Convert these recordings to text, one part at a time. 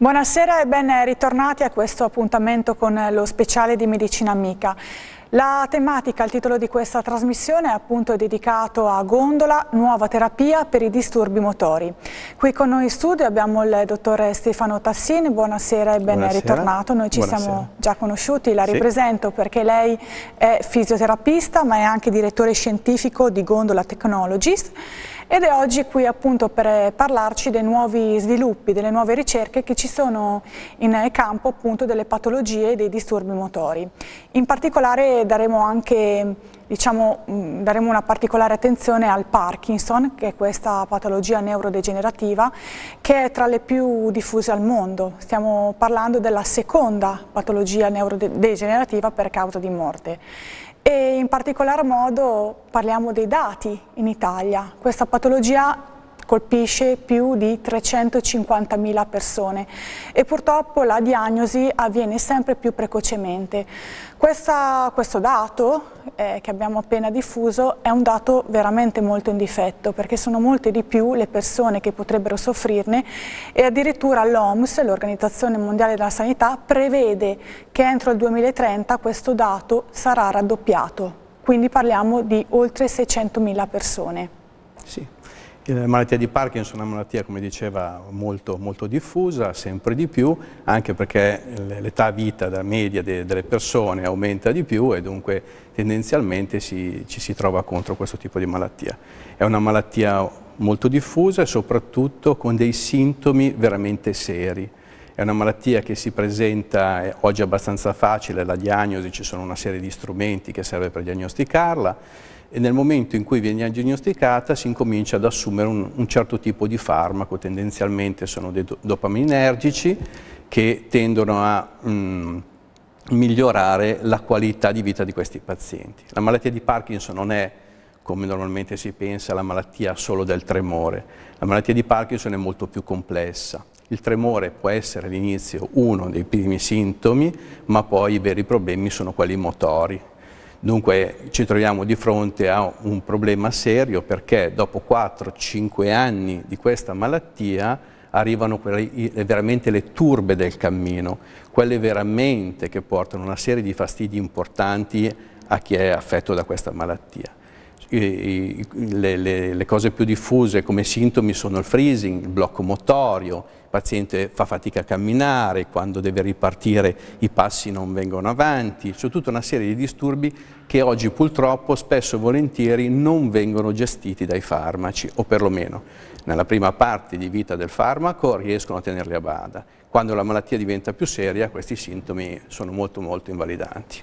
Buonasera e ben ritornati a questo appuntamento con lo speciale di Medicina Amica. La tematica, il titolo di questa trasmissione è appunto dedicato a Gondola, nuova terapia per i disturbi motori. Qui con noi in studio abbiamo il dottor Stefano Tassin, buonasera e ben buonasera. ritornato. Noi ci buonasera. siamo già conosciuti, la sì. ripresento perché lei è fisioterapista ma è anche direttore scientifico di Gondola Technologies ed è oggi qui appunto per eh, parlarci dei nuovi sviluppi, delle nuove ricerche che ci sono in eh, campo appunto delle patologie e dei disturbi motori. In particolare daremo anche diciamo, mm, daremo una particolare attenzione al Parkinson, che è questa patologia neurodegenerativa, che è tra le più diffuse al mondo. Stiamo parlando della seconda patologia neurodegenerativa per causa di morte e in particolar modo parliamo dei dati in Italia. Questa patologia colpisce più di 350.000 persone e purtroppo la diagnosi avviene sempre più precocemente. Questa, questo dato eh, che abbiamo appena diffuso è un dato veramente molto in difetto perché sono molte di più le persone che potrebbero soffrirne e addirittura l'OMS, l'Organizzazione Mondiale della Sanità, prevede che entro il 2030 questo dato sarà raddoppiato, quindi parliamo di oltre 600.000 persone. Sì. La eh, malattia di Parkinson è una malattia, come diceva, molto, molto diffusa, sempre di più, anche perché l'età vita media delle persone aumenta di più e dunque tendenzialmente si, ci si trova contro questo tipo di malattia. È una malattia molto diffusa e soprattutto con dei sintomi veramente seri. È una malattia che si presenta eh, oggi abbastanza facile, la diagnosi, ci sono una serie di strumenti che serve per diagnosticarla, e nel momento in cui viene diagnosticata si incomincia ad assumere un, un certo tipo di farmaco, tendenzialmente sono dei do dopaminergici che tendono a mh, mm, migliorare la qualità di vita di questi pazienti. La malattia di Parkinson non è come normalmente si pensa la malattia solo del tremore. La malattia di Parkinson è molto più complessa. Il tremore può essere all'inizio uno dei primi sintomi, ma poi i veri problemi sono quelli motori, Dunque ci troviamo di fronte a un problema serio perché dopo 4-5 anni di questa malattia arrivano quelle, veramente le turbe del cammino, quelle veramente che portano una serie di fastidi importanti a chi è affetto da questa malattia le, le, le, cose più diffuse come sintomi sono il freezing, il blocco motorio, il paziente fa fatica a camminare, quando deve ripartire i passi non vengono avanti, c'è tutta una serie di disturbi che oggi purtroppo spesso e volentieri non vengono gestiti dai farmaci o perlomeno nella prima parte di vita del farmaco riescono a tenerli a bada. Quando la malattia diventa più seria questi sintomi sono molto molto invalidanti.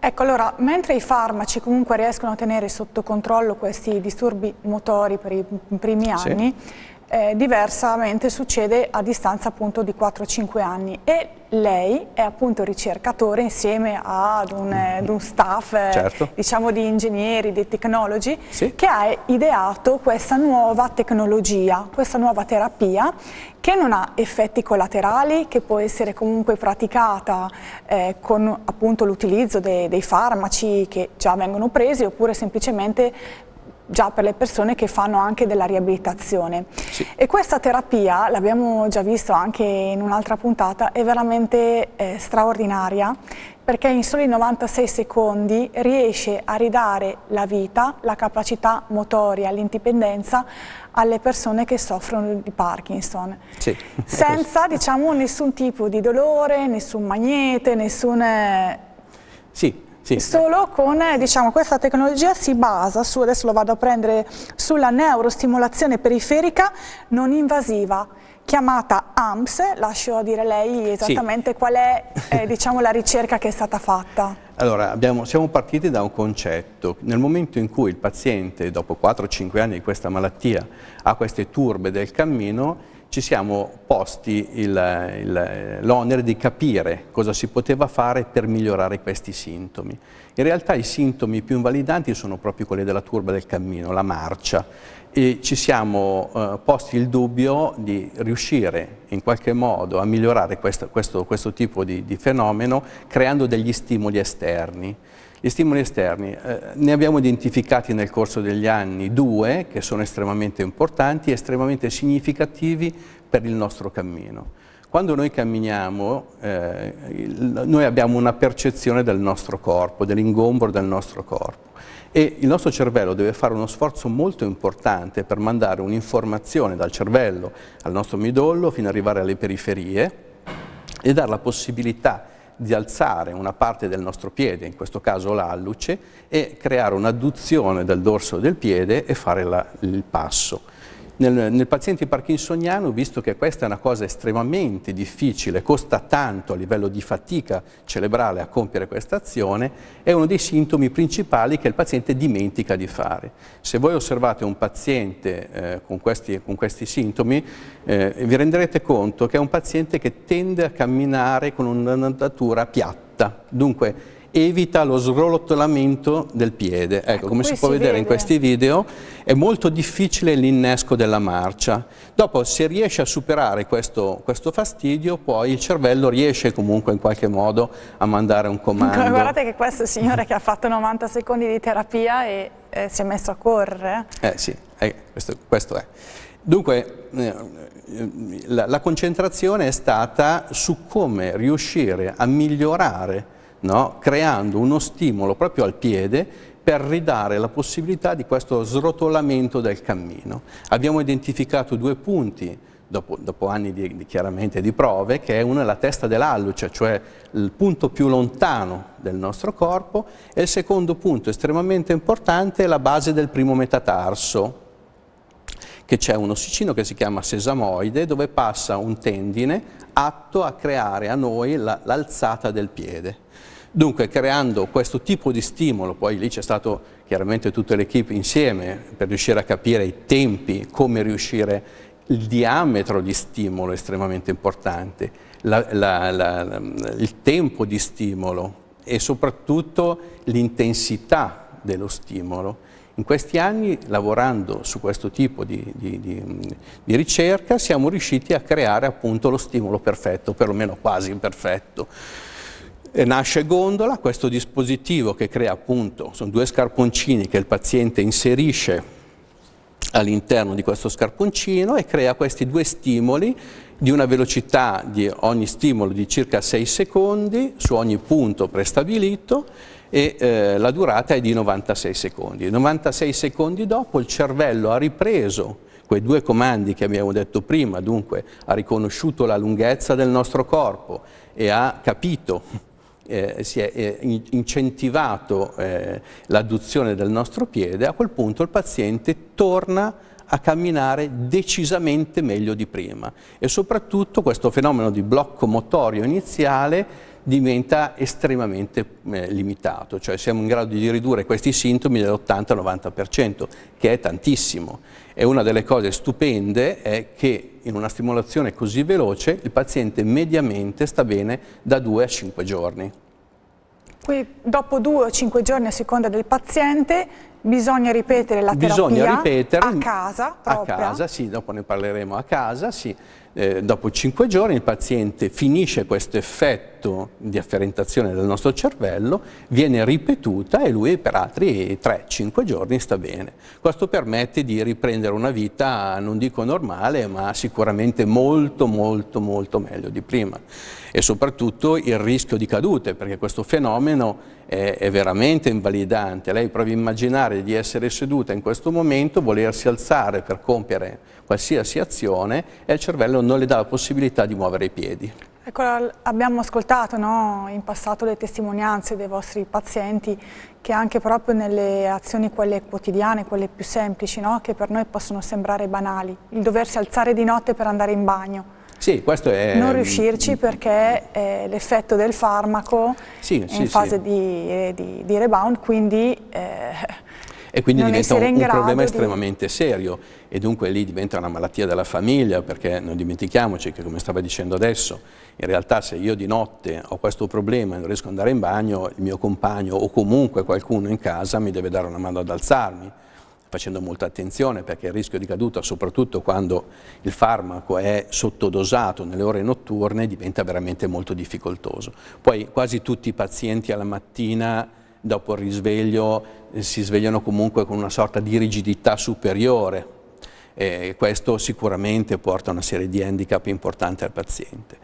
Ecco, allora, mentre i farmaci comunque riescono a tenere sotto controllo questi disturbi motori per i primi anni, sì eh, diversamente succede a distanza appunto di 4-5 anni e lei è appunto ricercatore insieme ad un, eh, ad un staff eh, certo. eh, diciamo di ingegneri, di tecnologi sì. che ha ideato questa nuova tecnologia, questa nuova terapia che non ha effetti collaterali, che può essere comunque praticata eh, con appunto l'utilizzo de dei farmaci che già vengono presi oppure semplicemente già per le persone che fanno anche della riabilitazione. Sì. E questa terapia, l'abbiamo già visto anche in un'altra puntata, è veramente eh, straordinaria perché in soli 96 secondi riesce a ridare la vita, la capacità motoria, l'indipendenza alle persone che soffrono di Parkinson. Sì. Senza diciamo, nessun tipo di dolore, nessun magnete, nessun... Eh, sì, sì. Solo con eh, diciamo, questa tecnologia si basa su, adesso lo vado a prendere, sulla neurostimolazione periferica non invasiva chiamata AMS, lascio a dire lei esattamente sì. qual è eh, diciamo, la ricerca che è stata fatta. Allora, abbiamo, siamo partiti da un concetto, nel momento in cui il paziente dopo 4-5 anni di questa malattia ha queste turbe del cammino, ci siamo posti l'onere di capire cosa si poteva fare per migliorare questi sintomi. In realtà i sintomi più invalidanti sono proprio quelli della turba del cammino, la marcia, e ci siamo eh, posti il dubbio di riuscire in qualche modo a migliorare questo, questo, questo tipo di, di fenomeno creando degli stimoli esterni. Gli stimoli esterni, eh, ne abbiamo identificati nel corso degli anni due che sono estremamente importanti e estremamente significativi per il nostro cammino. Quando noi camminiamo, eh, il, noi abbiamo una percezione del nostro corpo, dell'ingombro del nostro corpo e il nostro cervello deve fare uno sforzo molto importante per mandare un'informazione dal cervello al nostro midollo fino ad arrivare alle periferie e dare la possibilità di alzare una parte del nostro piede, in questo caso l'alluce, e creare un'adduzione dal dorso del piede e fare la, il passo nel, nel paziente parkinsoniano, visto che questa è una cosa estremamente difficile, costa tanto a livello di fatica cerebrale a compiere questa azione, è uno dei sintomi principali che il paziente dimentica di fare. Se voi osservate un paziente eh, con, questi, con, questi, sintomi, eh, vi renderete conto che è un paziente che tende a camminare con un'andatura piatta, dunque evita lo sgrolottolamento del piede. Ecco, ecco come si può si vedere vede. in questi video, è molto difficile l'innesco della marcia. Dopo, se riesce a superare questo, questo, fastidio, poi il cervello riesce comunque in qualche modo a mandare un comando. Guardate che questo signore che ha fatto 90 secondi di terapia e eh, si è messo a correre. Eh sì, eh, questo, questo è. Dunque, eh, la, la concentrazione è stata su come riuscire a migliorare no? creando uno stimolo proprio al piede per ridare la possibilità di questo srotolamento del cammino. Abbiamo identificato due punti Dopo, dopo, anni di, di, chiaramente di prove, che è una è la testa dell'alluce, cioè il punto più lontano del nostro corpo, e il secondo punto estremamente importante è la base del primo metatarso, che c'è un ossicino che si chiama sesamoide, dove passa un tendine atto a creare a noi l'alzata la, del piede. Dunque, creando questo tipo di stimolo, poi lì c'è stato chiaramente tutta l'equipe insieme per riuscire a capire i tempi, come riuscire il diametro di stimolo è estremamente importante, la, la, la, il tempo di stimolo e soprattutto l'intensità dello stimolo. In questi anni, lavorando su questo tipo di, di, di, di, ricerca, siamo riusciti a creare appunto lo stimolo perfetto, perlomeno quasi imperfetto nasce gondola, questo dispositivo che crea appunto, sono due scarponcini che il paziente inserisce all'interno di questo scarponcino e crea questi due stimoli di una velocità di ogni stimolo di circa 6 secondi su ogni punto prestabilito e eh, la durata è di 96 secondi. 96 secondi dopo il cervello ha ripreso quei due comandi che abbiamo detto prima, dunque ha riconosciuto la lunghezza del nostro corpo e ha capito eh, si è eh, incentivato eh, l'adduzione del nostro piede, a quel punto il paziente torna a camminare decisamente meglio di prima e soprattutto questo fenomeno di blocco motorio iniziale diventa estremamente eh, limitato, cioè siamo in grado di ridurre questi sintomi dell'80-90%, che è tantissimo. E una delle cose stupende è che in una stimolazione così veloce il paziente mediamente sta bene da 2 a 5 giorni. Quindi dopo 2 o 5 giorni a seconda del paziente bisogna ripetere la bisogna terapia ripetere, a casa propria. A casa, sì, dopo ne parleremo a casa, sì eh, dopo 5 giorni il paziente finisce questo effetto di afferentazione del nostro cervello, viene ripetuta e lui per altri 3-5 giorni sta bene. Questo permette di riprendere una vita, non dico normale, ma sicuramente molto molto molto meglio di prima. E soprattutto il rischio di cadute, perché questo fenomeno è, è veramente invalidante. Lei provi a immaginare di essere seduta in questo momento, volersi alzare per compiere qualsiasi azione e il cervello non le dà la possibilità di muovere i piedi. Ecco, abbiamo ascoltato no, in passato le testimonianze dei vostri pazienti che anche proprio nelle azioni quelle quotidiane, quelle più semplici, no, che per noi possono sembrare banali, il doversi alzare di notte per andare in bagno. Sì, questo è... Non riuscirci perché eh, l'effetto del farmaco sì, è sì, in fase sì. di, eh, di, di, rebound, quindi... Eh, e quindi non diventa un, un problema di... estremamente serio e dunque lì diventa una malattia della famiglia perché non dimentichiamoci che come stava dicendo adesso in realtà se io di notte ho questo problema e non riesco ad andare in bagno il mio compagno o comunque qualcuno in casa mi deve dare una mano ad alzarmi facendo molta attenzione perché il rischio di caduta, soprattutto quando il farmaco è sottodosato nelle ore notturne, diventa veramente molto difficoltoso. Poi quasi tutti i pazienti alla mattina dopo il risveglio eh, si svegliano comunque con una sorta di rigidità superiore e questo sicuramente porta a una serie di handicap importanti al paziente.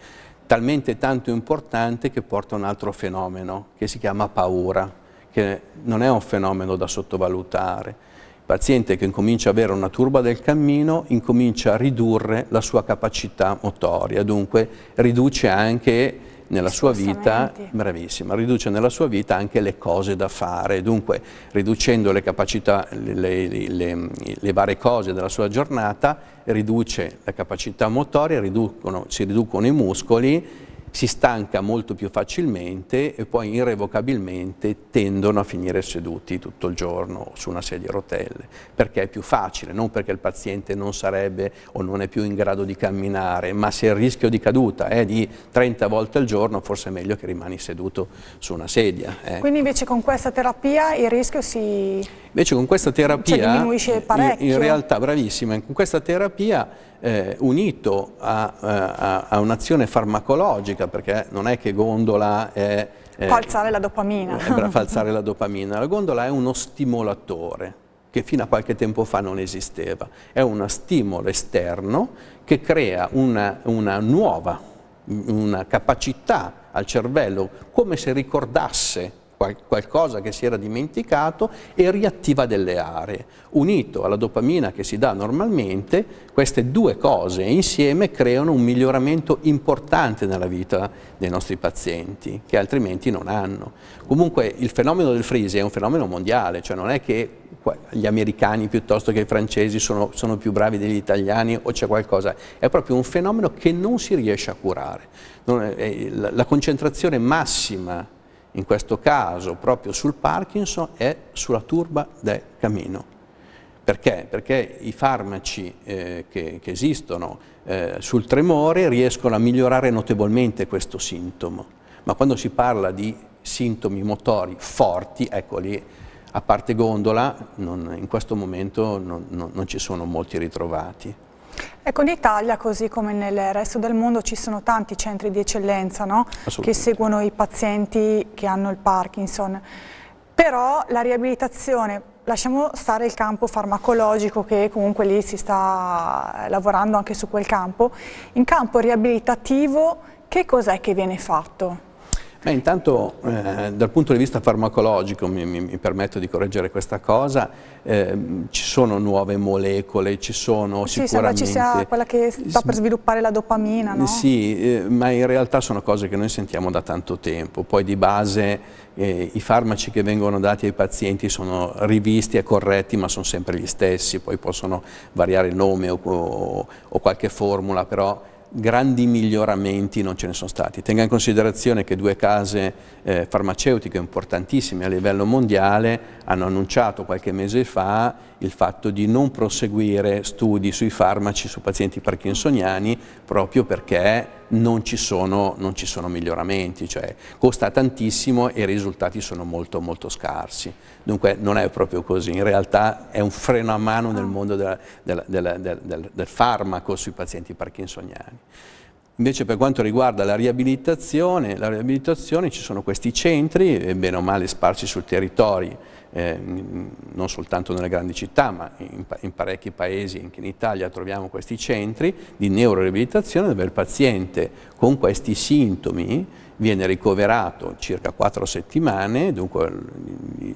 Talmente tanto importante che porta a un altro fenomeno che si chiama paura, che non è un fenomeno da sottovalutare. Il paziente che incomincia ad avere una turba del cammino incomincia a ridurre la sua capacità motoria, dunque riduce anche nella sua vita, bravissima, riduce nella sua vita anche le cose da fare, dunque riducendo le capacità, le, le, le, le varie cose della sua giornata, riduce la capacità motoria, riducono, si riducono i muscoli si stanca molto più facilmente e poi irrevocabilmente tendono a finire seduti tutto il giorno su una sedia a rotelle, perché è più facile, non perché il paziente non sarebbe o non è più in grado di camminare, ma se il rischio di caduta è di 30 volte al giorno, forse è meglio che rimani seduto su una sedia. Ecco. Quindi invece con questa terapia il rischio si... Invece con questa cioè terapia, cioè diminuisce parecchio. In, in realtà, bravissima, con questa terapia eh, unito a, a, a un'azione farmacologica, perché non è che gondola è... Eh, fa alzare la dopamina. Eh, fa alzare la dopamina. La gondola è uno stimolatore che fino a qualche tempo fa non esisteva. È uno stimolo esterno che crea una, una nuova una capacità al cervello, come se ricordasse qualcosa che si era dimenticato e riattiva delle aree. Unito alla dopamina che si dà normalmente, queste due cose insieme creano un miglioramento importante nella vita dei nostri pazienti, che altrimenti non hanno. Comunque il fenomeno del freeze è un fenomeno mondiale, cioè non è che gli americani piuttosto che i francesi sono, sono più bravi degli italiani o c'è qualcosa, è proprio un fenomeno che non si riesce a curare. la concentrazione massima in questo caso proprio sul Parkinson, è sulla turba del camino. Perché? Perché i farmaci eh, che, che, esistono eh, sul tremore riescono a migliorare notevolmente questo sintomo, ma quando si parla di sintomi motori forti, eccoli, a parte gondola, non, in questo momento non, non, non ci sono molti ritrovati. Ecco, in Italia, così come nel resto del mondo, ci sono tanti centri di eccellenza no? che seguono i pazienti che hanno il Parkinson. Però la riabilitazione, lasciamo stare il campo farmacologico che comunque lì si sta lavorando anche su quel campo, in campo riabilitativo che cos'è che viene fatto? Beh, intanto eh, dal punto di vista farmacologico, mi, mi, mi permetto di correggere questa cosa, eh, ci sono nuove molecole, ci sono sì, sicuramente... Sì, sembra ci sia quella che sta per sviluppare la dopamina, no? Sì, eh, ma in realtà sono cose che noi sentiamo da tanto tempo, poi di base eh, i farmaci che vengono dati ai pazienti sono rivisti e corretti, ma sono sempre gli stessi, poi possono variare il nome o, o, o qualche formula, però grandi miglioramenti non ce ne sono stati. Tenga in considerazione che due case eh, farmaceutiche importantissime a livello mondiale hanno annunciato qualche mese fa il fatto di non proseguire studi sui farmaci su pazienti parkinsoniani proprio perché non ci sono, non ci sono miglioramenti, cioè costa tantissimo e i risultati sono molto molto scarsi. Dunque non è proprio così, in realtà è un freno a mano nel ah. mondo della, della, della, del, del farmaco sui pazienti parkinsoniani. Invece per quanto riguarda la riabilitazione, la riabilitazione ci sono questi centri, bene o male sparsi sul territorio, eh, non soltanto nelle grandi città, ma in, in parecchi paesi anche in Italia troviamo questi centri di neuroriabilitazione dove il paziente con questi sintomi viene ricoverato circa quattro settimane, dunque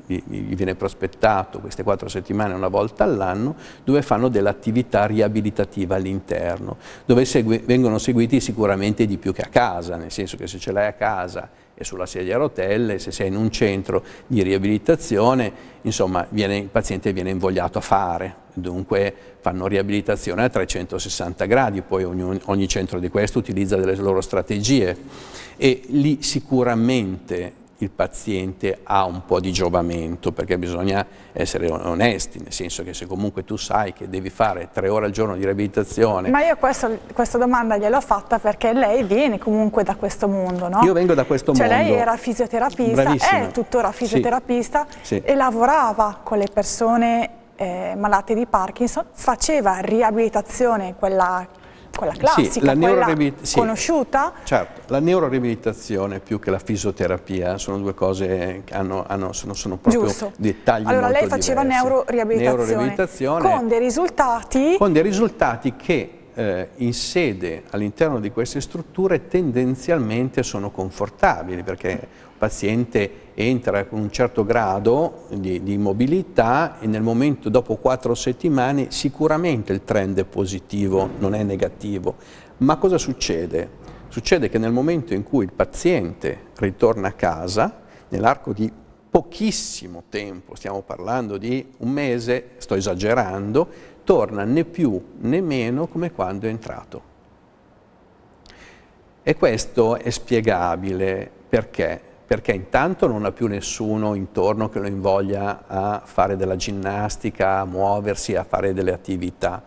gli viene prospettato queste quattro settimane una volta all'anno, dove fanno dell'attività riabilitativa all'interno, dove segui, vengono seguiti sicuramente di più che a casa, nel senso che se ce l'hai a casa e sulla sedia a rotelle, se sei in un centro di riabilitazione, insomma viene, il paziente viene invogliato a fare, dunque fanno riabilitazione a 360 gradi, poi ogni, ogni centro di questo utilizza delle loro strategie e lì sicuramente il paziente ha un po' di giovamento, perché bisogna essere onesti, nel senso che se comunque tu sai che devi fare tre ore al giorno di riabilitazione... Ma io questo, questa domanda gliel'ho fatta perché lei viene comunque da questo mondo, no? Io vengo da questo cioè, mondo. Cioè lei era fisioterapista, Bravissima. è tuttora fisioterapista sì, sì. e lavorava con le persone eh, malate di Parkinson, faceva riabilitazione, quella quella classica, sì, la quella sì. conosciuta? Certo, la neuroriabilitazione più che la fisioterapia sono due cose che hanno, hanno, sono, sono, proprio Giusto. dettagli Allora lei faceva neuroriabilitazione. con dei risultati? Con dei risultati che eh, in sede all'interno di queste strutture tendenzialmente sono confortabili perché un paziente entra con un certo grado di, di mobilità e nel momento dopo quattro settimane sicuramente il trend è positivo, non è negativo. Ma cosa succede? Succede che nel momento in cui il paziente ritorna a casa, nell'arco di pochissimo tempo, stiamo parlando di un mese, sto esagerando, torna né più né meno come quando è entrato. E questo è spiegabile perché? perché intanto non ha più nessuno intorno che lo invoglia a fare della ginnastica, a muoversi, a fare delle attività,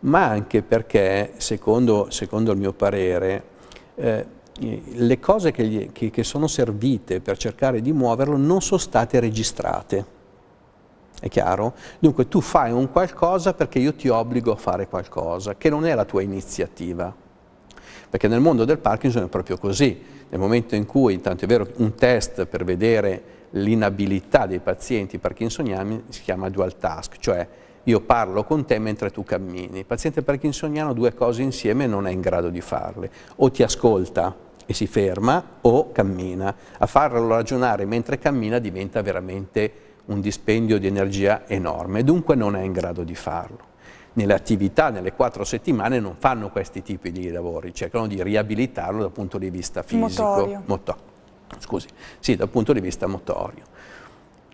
ma anche perché, secondo, secondo il mio parere, eh, le cose che, gli, che, che sono servite per cercare di muoverlo non sono state registrate. È chiaro? Dunque tu fai un qualcosa perché io ti obbligo a fare qualcosa, che non è la tua iniziativa. Perché nel mondo del Parkinson è proprio così nel momento in cui, tanto è vero, un test per vedere l'inabilità dei pazienti parkinsoniani si chiama dual task, cioè io parlo con te mentre tu cammini. Il paziente parkinsoniano due cose insieme non è in grado di farle. O ti ascolta e si ferma o cammina. A farlo ragionare mentre cammina diventa veramente un dispendio di energia enorme, dunque non è in grado di farlo nelle attività, nelle quattro settimane, non fanno questi tipi di lavori, cercano di riabilitarlo dal punto di vista fisico. Motorio. Moto scusi, sì, dal punto di vista motorio.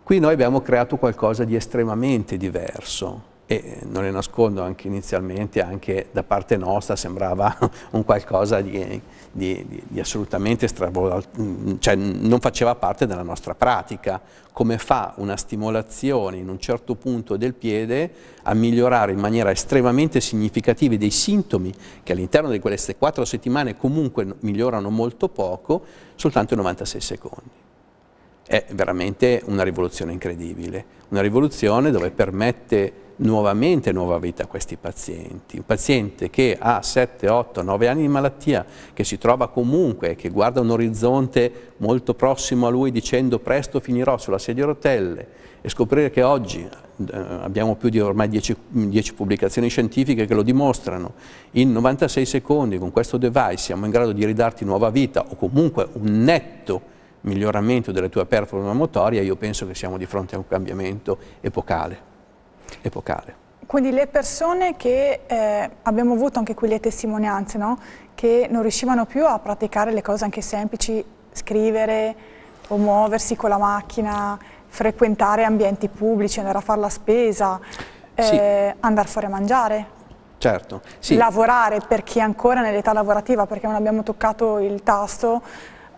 Qui noi abbiamo creato qualcosa di estremamente diverso, e non le nascondo anche inizialmente, anche da parte nostra sembrava un qualcosa di, di, di assolutamente stravolgente, cioè non faceva parte della nostra pratica, come fa una stimolazione in un certo punto del piede a migliorare in maniera estremamente significativa dei sintomi che all'interno di queste quattro settimane comunque migliorano molto poco, soltanto in 96 secondi è veramente una rivoluzione incredibile, una rivoluzione dove permette nuovamente nuova vita a questi pazienti. Un paziente che ha 7, 8, 9 anni di malattia, che si trova comunque, che guarda un orizzonte molto prossimo a lui dicendo presto finirò sulla sedia a rotelle e scoprire che oggi eh, abbiamo più di ormai 10, 10 pubblicazioni scientifiche che lo dimostrano, in 96 secondi con questo device siamo in grado di ridarti nuova vita o comunque un netto miglioramento della tua performance motoria, io penso che siamo di fronte a un cambiamento epocale. epocale. Quindi le persone che eh, abbiamo avuto anche qui le testimonianze, no? che non riuscivano più a praticare le cose anche semplici, scrivere o muoversi con la macchina, frequentare ambienti pubblici, andare a fare la spesa, eh, sì. andare fuori a mangiare. Certo, sì. Lavorare per chi è ancora nell'età lavorativa, perché non abbiamo toccato il tasto,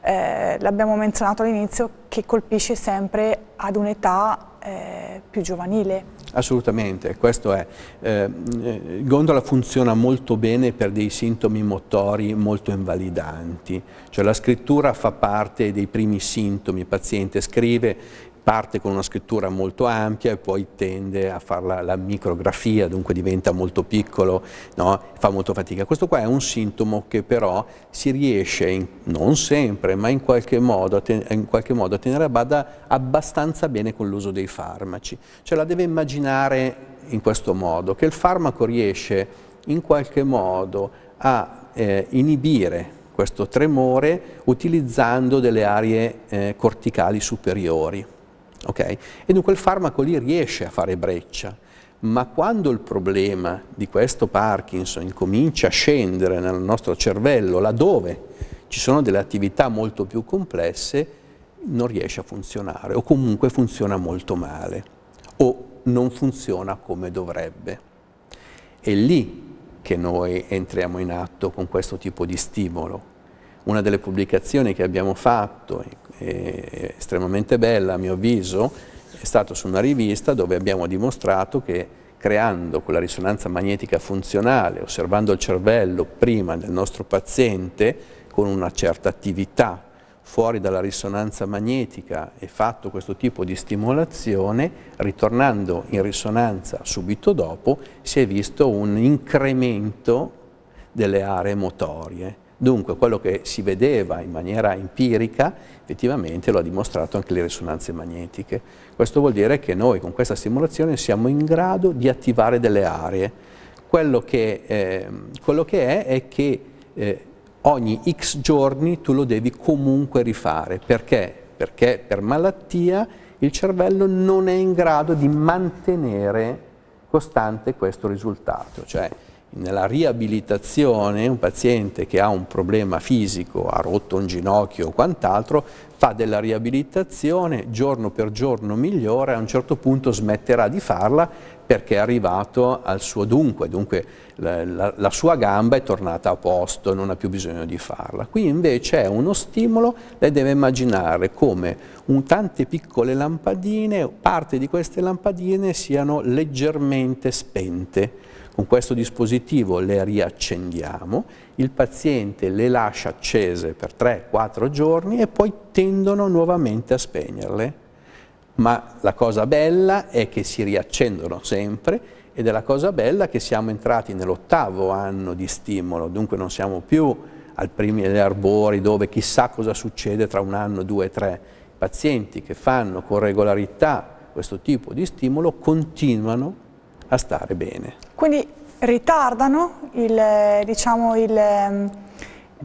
eh, l'abbiamo menzionato all'inizio, che colpisce sempre ad un'età eh, più giovanile. Assolutamente, questo è. Eh, eh, gondola funziona molto bene per dei sintomi motori molto invalidanti, cioè la scrittura fa parte dei primi sintomi, il paziente scrive parte con una scrittura molto ampia e poi tende a fare la, la micrografia, dunque diventa molto piccolo, no? fa molto fatica. Questo qua è un sintomo che però si riesce, in, non sempre, ma in qualche, modo, in qualche modo a tenere a bada abbastanza bene con l'uso dei farmaci. Cioè la deve immaginare in questo modo, che il farmaco riesce in qualche modo a eh, inibire questo tremore utilizzando delle aree eh, corticali superiori. Okay? E dunque il farmaco lì riesce a fare breccia, ma quando il problema di questo Parkinson incomincia a scendere nel nostro cervello, laddove ci sono delle attività molto più complesse, non riesce a funzionare o comunque funziona molto male o non funziona come dovrebbe. È lì che noi entriamo in atto con questo tipo di stimolo. Una delle pubblicazioni che abbiamo fatto eh, estremamente bella a mio avviso è stato su una rivista dove abbiamo dimostrato che creando quella risonanza magnetica funzionale, osservando il cervello prima del nostro paziente con una certa attività fuori dalla risonanza magnetica e fatto questo tipo di stimolazione, ritornando in risonanza subito dopo, si è visto un incremento delle aree motorie Dunque quello che si vedeva in maniera empirica effettivamente lo ha dimostrato anche le risonanze magnetiche. Questo vuol dire che noi con questa stimolazione siamo in grado di attivare delle aree. Quello che, eh, quello che è è che eh, ogni x giorni tu lo devi comunque rifare. Perché? Perché per malattia il cervello non è in grado di mantenere costante questo risultato. Cioè, nella riabilitazione un paziente che ha un problema fisico, ha rotto un ginocchio o quant'altro, fa della riabilitazione, giorno per giorno migliora, a un certo punto smetterà di farla perché è arrivato al suo dunque, dunque la, la, la sua gamba è tornata a posto, non ha più bisogno di farla. Qui invece è uno stimolo, lei deve immaginare come un, tante piccole lampadine, parte di queste lampadine siano leggermente spente con questo dispositivo le riaccendiamo, il paziente le lascia accese per 3-4 giorni e poi tendono nuovamente a spegnerle. Ma la cosa bella è che si riaccendono sempre ed è la cosa bella che siamo entrati nell'ottavo anno di stimolo, dunque non siamo più al primi arbori dove chissà cosa succede tra un anno, due, tre. I pazienti che fanno con regolarità questo tipo di stimolo continuano a stare bene. Quindi ritardano il, diciamo, ehm,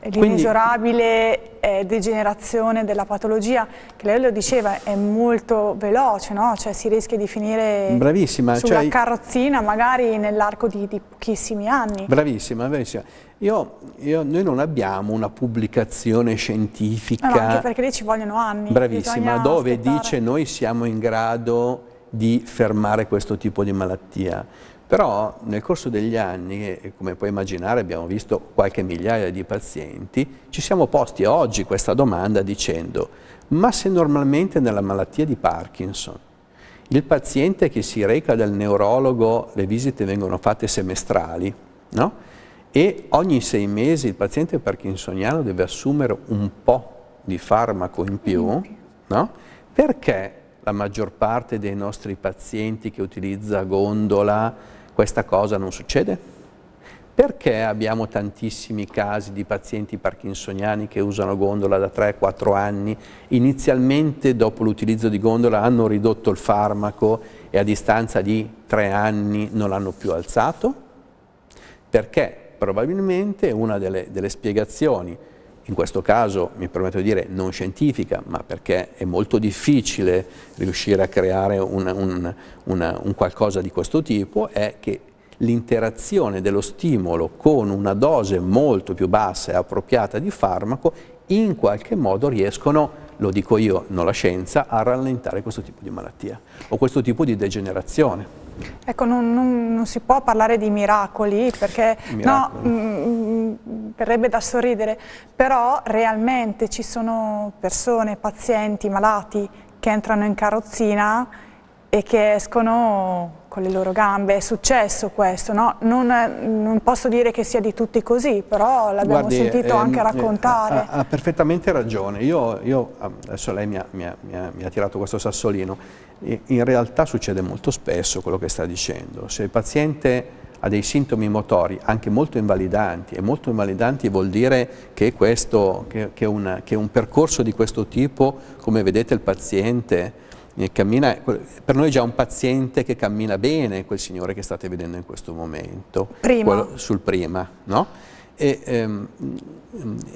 l'inesorabile eh, degenerazione della patologia, che lei lo diceva, è molto veloce, no? cioè, si rischia di finire bravissima, sulla cioè, carrozzina magari nell'arco di, di, pochissimi anni. Bravissima, bravissima. Io, io, noi non abbiamo una pubblicazione scientifica... No, no, anche perché lì ci vogliono anni. Bravissima, dove aspettare. dice noi siamo in grado di fermare questo tipo di malattia. Però nel corso degli anni, come puoi immaginare abbiamo visto qualche migliaia di pazienti, ci siamo posti oggi questa domanda dicendo ma se normalmente nella malattia di Parkinson il paziente che si reca dal neurologo, le visite vengono fatte semestrali, no? e ogni sei mesi il paziente parkinsoniano deve assumere un po' di farmaco in più, mm. no? perché la maggior parte dei nostri pazienti che utilizza gondola, questa cosa non succede? Perché abbiamo tantissimi casi di pazienti parkinsoniani che usano gondola da 3-4 anni, inizialmente dopo l'utilizzo di gondola hanno ridotto il farmaco e a distanza di 3 anni non l'hanno più alzato? Perché probabilmente una delle, delle spiegazioni in questo caso mi permetto di dire non scientifica, ma perché è molto difficile riuscire a creare un, un, una, un qualcosa di questo tipo, è che l'interazione dello stimolo con una dose molto più bassa e appropriata di farmaco in qualche modo riescono, lo dico io, non la scienza, a rallentare questo tipo di malattia o questo tipo di degenerazione. Ecco, non, non, non, si può parlare di miracoli perché miracoli. no, mm, mh, mm, verrebbe da sorridere, però realmente ci sono persone, pazienti, malati che entrano in carrozzina e che escono con le loro gambe, è successo questo, no? non, non, posso dire che sia di tutti così, però l'abbiamo sentito ehm, anche eh, raccontare. Ha, ha perfettamente ragione, io, io, ah, adesso lei mi ha, mi, ha, mi, ha, mi ha tirato questo sassolino, in realtà succede molto spesso quello che sta dicendo. Se il paziente ha dei sintomi motori anche molto invalidanti, e molto invalidanti vuol dire che, questo, che, che, una, che un percorso di questo tipo, come vedete il paziente, eh, Cammina, per noi è già un paziente che cammina bene, quel signore che state vedendo in questo momento, prima. Quello, sul prima, no? e, ehm,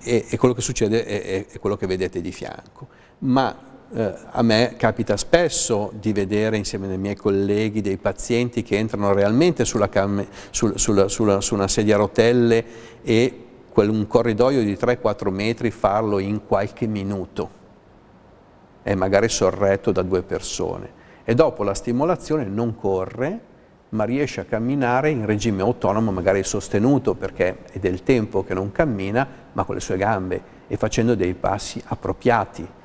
e, e, quello che succede è, è quello che vedete di fianco. Ma eh, a me capita spesso di vedere insieme ai miei colleghi dei pazienti che entrano realmente sulla cam, sul, sulla, sulla, su una sedia a rotelle e quel, un corridoio di 3-4 metri farlo in qualche minuto e magari sorretto da due persone e dopo la stimolazione non corre ma riesce a camminare in regime autonomo magari sostenuto perché è del tempo che non cammina ma con le sue gambe e facendo dei passi appropriati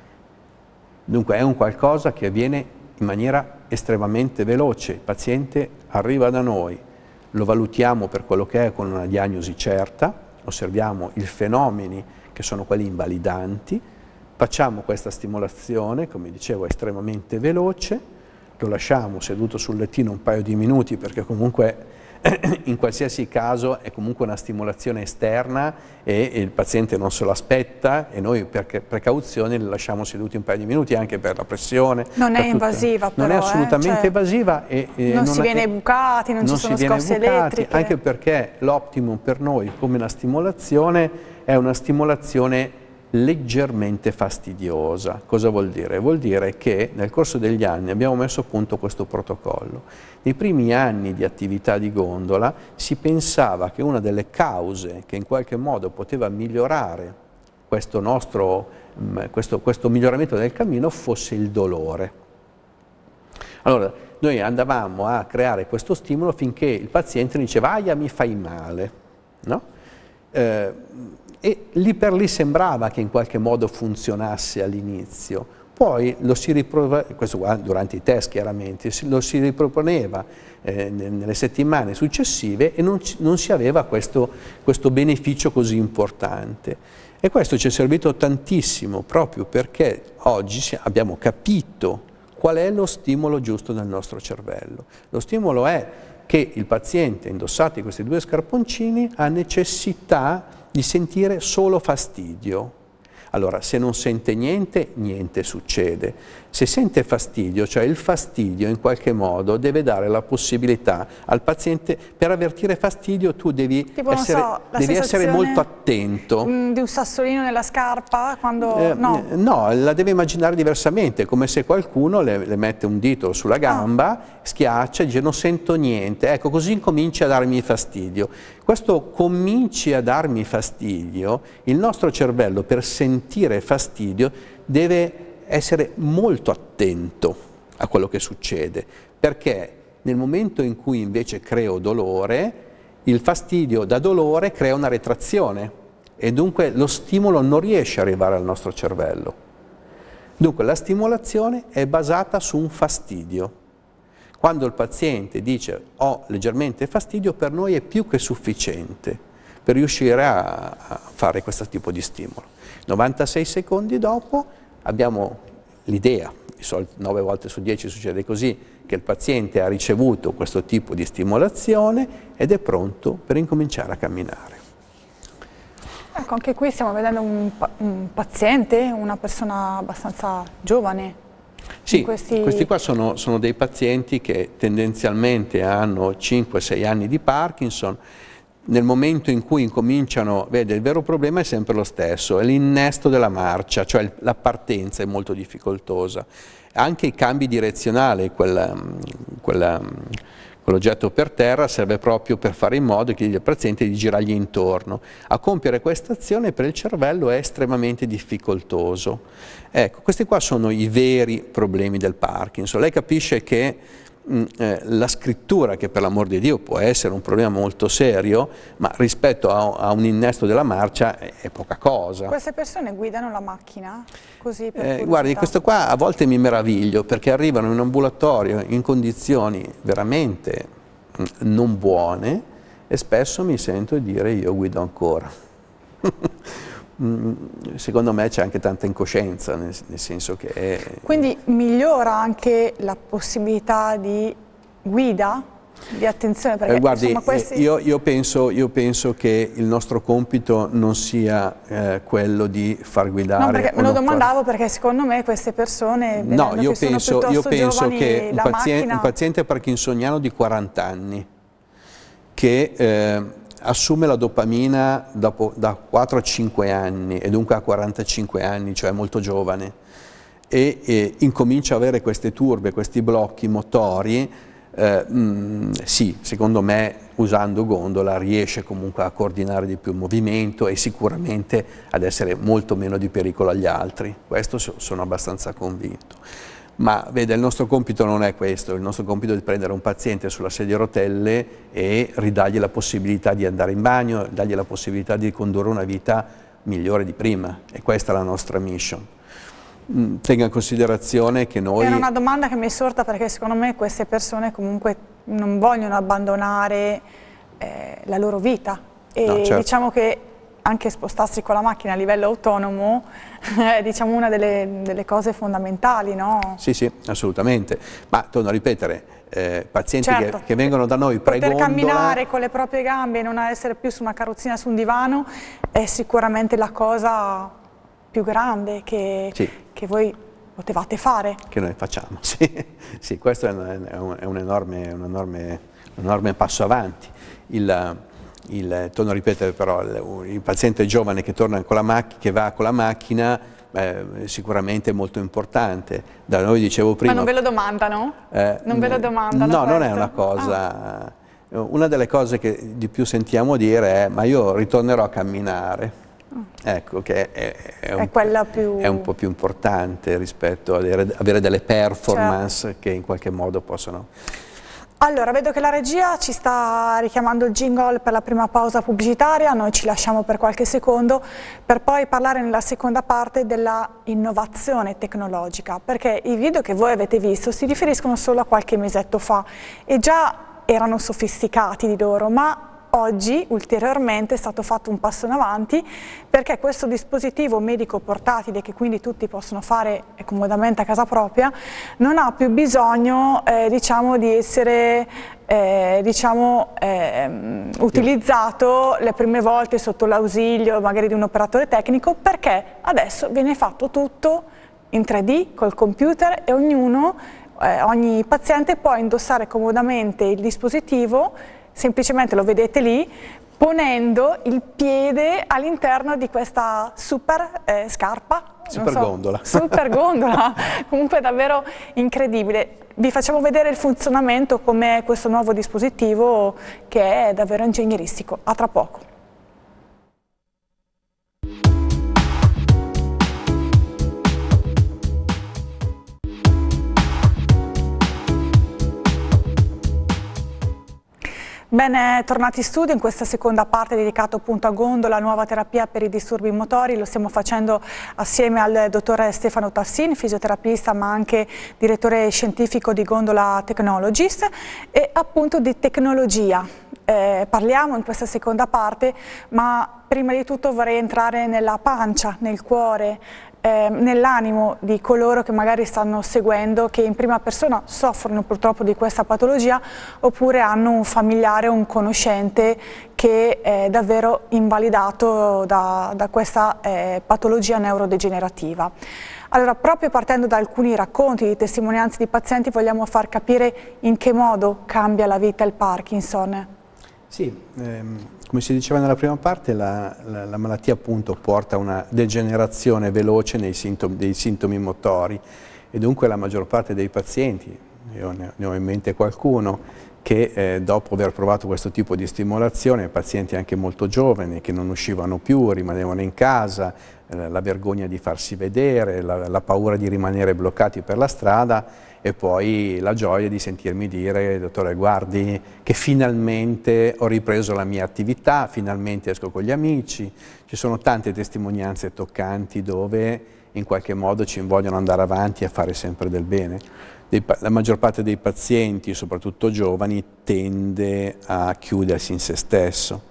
Dunque è un qualcosa che avviene in maniera estremamente veloce. Il paziente arriva da noi, lo valutiamo per quello che è con una diagnosi certa, osserviamo i fenomeni che sono quelli invalidanti, facciamo questa stimolazione, come dicevo, estremamente veloce, lo lasciamo seduto sul lettino un paio di minuti perché comunque in qualsiasi caso è comunque una stimolazione esterna e, il paziente non se lo aspetta e noi per precauzione li lasciamo seduti un paio di minuti anche per la pressione. Non è invasiva tutta, però. Non è eh, assolutamente eh? invasiva. E, e non, non, si viene è, bucati, non, non ci sono scosse elettriche. Anche perché l'optimum per noi come una stimolazione è una stimolazione leggermente fastidiosa. Cosa vuol dire? Vuol dire che nel corso degli anni abbiamo messo a punto questo protocollo. Nei primi anni di attività di gondola si pensava che una delle cause che in qualche modo poteva migliorare questo, nostro, mm, questo, questo miglioramento del cammino fosse il dolore. Allora, noi andavamo a creare questo stimolo finché il paziente diceva aia mi fai male, no? eh, e lì per lì sembrava che in qualche modo funzionasse all'inizio. Poi lo si riproponeva, questo qua durante i test chiaramente, lo si riproponeva eh, nelle settimane successive e non, non si aveva questo, questo beneficio così importante. E questo ci è servito tantissimo proprio perché oggi abbiamo capito qual è lo stimolo giusto nel nostro cervello. Lo stimolo è che il paziente, indossati questi due scarponcini, ha necessità di sentire solo fastidio. Allora, se non sente niente, niente succede. Se sente fastidio, cioè il fastidio in qualche modo deve dare la possibilità al paziente, per avvertire fastidio tu devi, tipo, essere, so, devi essere, molto attento. Mm, di un sassolino nella scarpa? Quando, eh, no. Mm, no. la deve immaginare diversamente, come se qualcuno le, le mette un dito sulla ah. gamba, ah. schiaccia e dice non sento niente, ecco così comincia a darmi fastidio. Questo cominci a darmi fastidio, il nostro cervello per sentire fastidio deve essere molto attento a quello che succede, perché nel momento in cui invece creo dolore, il fastidio da dolore crea una retrazione e dunque lo stimolo non riesce ad arrivare al nostro cervello. Dunque la stimolazione è basata su un fastidio. Quando il paziente dice ho leggermente fastidio, per noi è più che sufficiente per riuscire a fare questo tipo di stimolo. 96 secondi dopo abbiamo l'idea, di solito 9 volte su dieci succede così, che il paziente ha ricevuto questo tipo di stimolazione ed è pronto per incominciare a camminare. Ecco, anche qui stiamo vedendo un, un paziente, una persona abbastanza giovane. Sì, questi... questi... qua sono, sono dei pazienti che tendenzialmente hanno 5-6 anni di Parkinson nel momento in cui incominciano, vede, il vero problema è sempre lo stesso, è l'innesto della marcia, cioè la partenza è molto difficoltosa. Anche i cambi direzionali, mm, mm, quell'oggetto per terra serve proprio per fare in modo che il paziente di girargli intorno. A compiere questa azione per il cervello è estremamente difficoltoso. Ecco, questi qua sono i veri problemi del Parkinson. Lei capisce che Mm, eh, la scrittura, che per l'amor di Dio può essere un problema molto serio, ma rispetto a, un innesto della marcia è, poca cosa. Queste persone guidano la macchina così? Eh, guardi, questo qua a volte mi meraviglio perché arrivano in ambulatorio in condizioni veramente mm, non buone e spesso mi sento dire io guido ancora. Mm, secondo me c'è anche tanta incoscienza, nel, nel senso che... È, Quindi migliora anche la possibilità di guida, di attenzione? Perché, eh, guardi, insomma, questi... Eh, io, io, penso, io, penso, che il nostro compito non sia eh, quello di far guidare... No, perché me lo domandavo far... perché secondo me queste persone... No, io che penso, io penso giovani, che un, pazien macchina... un paziente parkinsoniano di 40 anni che... Eh, assume la dopamina dopo, da 4 a 5 anni e dunque a 45 anni, cioè molto giovane, e, e incomincia ad avere queste turbe, questi blocchi motori, eh, mh, mm, sì, secondo me usando gondola riesce comunque a coordinare di più il movimento e sicuramente ad essere molto meno di pericolo agli altri, questo sono abbastanza convinto. Ma vede, il nostro compito non è questo, il nostro compito è di prendere un paziente sulla sedia a rotelle e ridargli la possibilità di andare in bagno, dargli la possibilità di condurre una vita migliore di prima e questa è la nostra mission mm, tenga in considerazione che noi... Era una domanda che mi è sorta perché secondo me queste persone comunque non vogliono abbandonare eh, la loro vita e no, certo. diciamo che anche spostarsi con la macchina a livello autonomo è diciamo una delle, delle cose fondamentali, no? Sì, sì, assolutamente. Ma torno a ripetere, eh, pazienti certo, che, che, vengono da noi pregondola... Poter camminare con le proprie gambe e non essere più su una carrozzina, su un divano, è sicuramente la cosa più grande che, sì. che voi potevate fare. Che noi facciamo, sì. sì questo è un, è un, enorme, un, enorme, un enorme passo avanti. Il, il, eh, torno a ripetere però, il, il paziente giovane che, torna con la che va con la macchina eh, sicuramente molto importante. Da noi dicevo prima... Ma non ve lo domandano? Eh, non ve lo domandano? No, questo? non è una cosa... Ah. Una delle cose che di più sentiamo dire è ma io ritornerò a camminare. Ah. Ecco, che è, è, un, è, più... è, un, po' più importante rispetto ad avere, avere delle performance certo. che in qualche modo possono... Allora, vedo che la regia ci sta richiamando il jingle per la prima pausa pubblicitaria, noi ci lasciamo per qualche secondo per poi parlare nella seconda parte della innovazione tecnologica, perché i video che voi avete visto si riferiscono solo a qualche mesetto fa e già erano sofisticati di loro, ma Oggi ulteriormente è stato fatto un passo in avanti perché questo dispositivo medico portatile che quindi tutti possono fare comodamente a casa propria non ha più bisogno eh, diciamo, di essere eh, diciamo, eh, utilizzato le prime volte sotto l'ausilio magari di un operatore tecnico perché adesso viene fatto tutto in 3D col computer e ognuno, eh, ogni paziente può indossare comodamente il dispositivo semplicemente lo vedete lì, ponendo il piede all'interno di questa super eh, scarpa. Super so, gondola. Super gondola, comunque davvero incredibile. Vi facciamo vedere il funzionamento come questo nuovo dispositivo che è davvero ingegneristico. A tra poco. Bene, tornati in studio in questa seconda parte dedicata appunto a Gondola, nuova terapia per i disturbi motori, lo stiamo facendo assieme al dottore Stefano Tassin, fisioterapista ma anche direttore scientifico di Gondola Technologies e appunto di tecnologia. Eh, parliamo in questa seconda parte ma prima di tutto vorrei entrare nella pancia, nel cuore, Ehm, nell'animo di coloro che magari stanno seguendo, che in prima persona soffrono purtroppo di questa patologia oppure hanno un familiare, un conoscente che è davvero invalidato da, da questa eh, patologia neurodegenerativa. Allora, proprio partendo da alcuni racconti di testimonianze di pazienti vogliamo far capire in che modo cambia la vita il Parkinson. Sì, ehm come si diceva nella prima parte, la, la, la malattia appunto porta a una degenerazione veloce nei sintomi, dei sintomi motori e dunque la maggior parte dei pazienti, io ne ho in mente qualcuno, che eh, dopo aver provato questo tipo di stimolazione, pazienti anche molto giovani che non uscivano più, rimanevano in casa, eh, la vergogna di farsi vedere, la, la paura di rimanere bloccati per la strada, e poi la gioia di sentirmi dire, dottore guardi che finalmente ho ripreso la mia attività, finalmente esco con gli amici, ci sono tante testimonianze toccanti dove in qualche modo ci vogliono andare avanti a fare sempre del bene. La maggior parte dei pazienti, soprattutto giovani, tende a chiudersi in se stesso.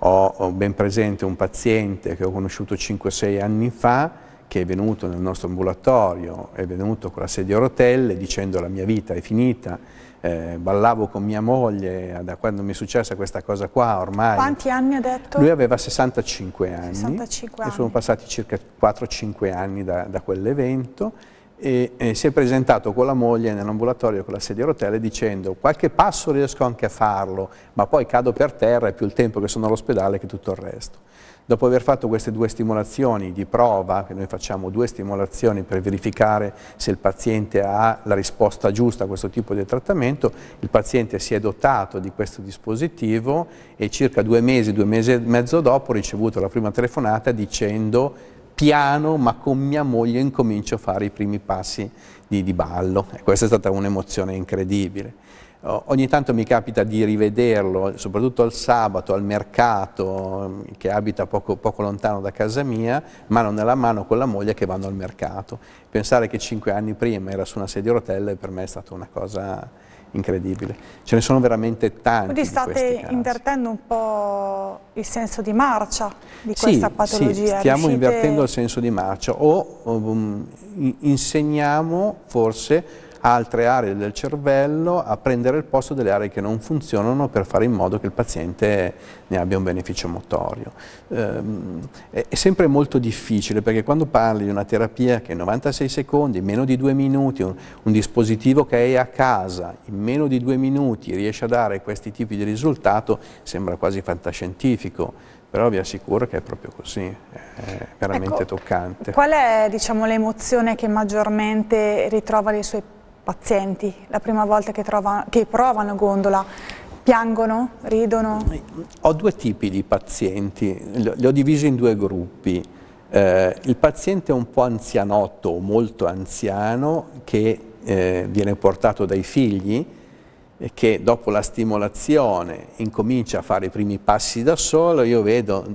Ho ben presente un paziente che ho conosciuto 5-6 anni fa, che è venuto nel nostro ambulatorio, è venuto con la sedia a rotelle dicendo la mia vita è finita, eh, ballavo con mia moglie, eh, da quando mi è successa questa cosa qua ormai. Quanti anni ha detto? Lui aveva 65 anni, 65 anni. sono passati circa 4-5 anni da, da quell'evento e, e, si è presentato con la moglie nell'ambulatorio con la sedia a rotelle dicendo qualche passo riesco anche a farlo, ma poi cado per terra, e più il tempo che sono all'ospedale che tutto il resto. Dopo aver fatto queste due stimolazioni di prova, che noi facciamo due stimolazioni per verificare se il paziente ha la risposta giusta a questo tipo di trattamento, il paziente si è dotato di questo dispositivo e circa due mesi, due mesi e mezzo dopo ho ricevuto la prima telefonata dicendo piano ma con mia moglie incomincio a fare i primi passi di, di ballo. E questa è stata un'emozione incredibile ogni tanto mi capita di rivederlo, soprattutto al sabato, al mercato, che abita poco, poco, lontano da casa mia, mano nella mano con la moglie che vanno al mercato. Pensare che cinque anni prima era su una sedia a rotelle per me è stata una cosa incredibile. Ce ne sono veramente tanti Quindi state invertendo un po' il senso di marcia di sì, questa patologia. Sì, stiamo Riuscite... invertendo il senso di marcia o um, insegniamo forse altre aree del cervello a prendere il posto delle aree che non funzionano per fare in modo che il paziente ne abbia un beneficio motorio. Ehm, è sempre molto difficile perché quando parli di una terapia che è 96 secondi, meno di due minuti, un, dispositivo che è a casa, in meno di due minuti riesce a dare questi tipi di risultato, sembra quasi fantascientifico però vi assicuro che è proprio così, è veramente ecco, toccante. Qual è diciamo, l'emozione che maggiormente ritrova nei suoi pazienti la prima volta che, trovano, che provano gondola? Piangono? Ridono? Ho due tipi di pazienti, li ho divisi in due gruppi. Eh, il paziente un po' anzianotto o molto anziano che eh, viene portato dai figli e che dopo la stimolazione incomincia a fare i primi passi da solo, io vedo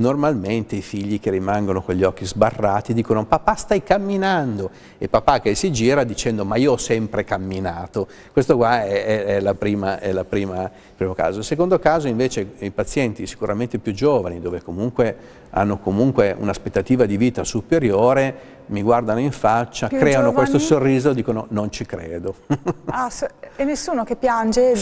normalmente i figli che rimangono con gli occhi sbarrati dicono papà stai camminando e papà che si gira dicendo ma io ho sempre camminato. Questo qua è, è, è la prima, è la prima primo caso. Il secondo caso invece i pazienti sicuramente più giovani, dove comunque hanno comunque un'aspettativa di vita superiore, mi guardano in faccia, più creano giovani? questo sorriso e dicono non ci credo. Ah, e nessuno che piange?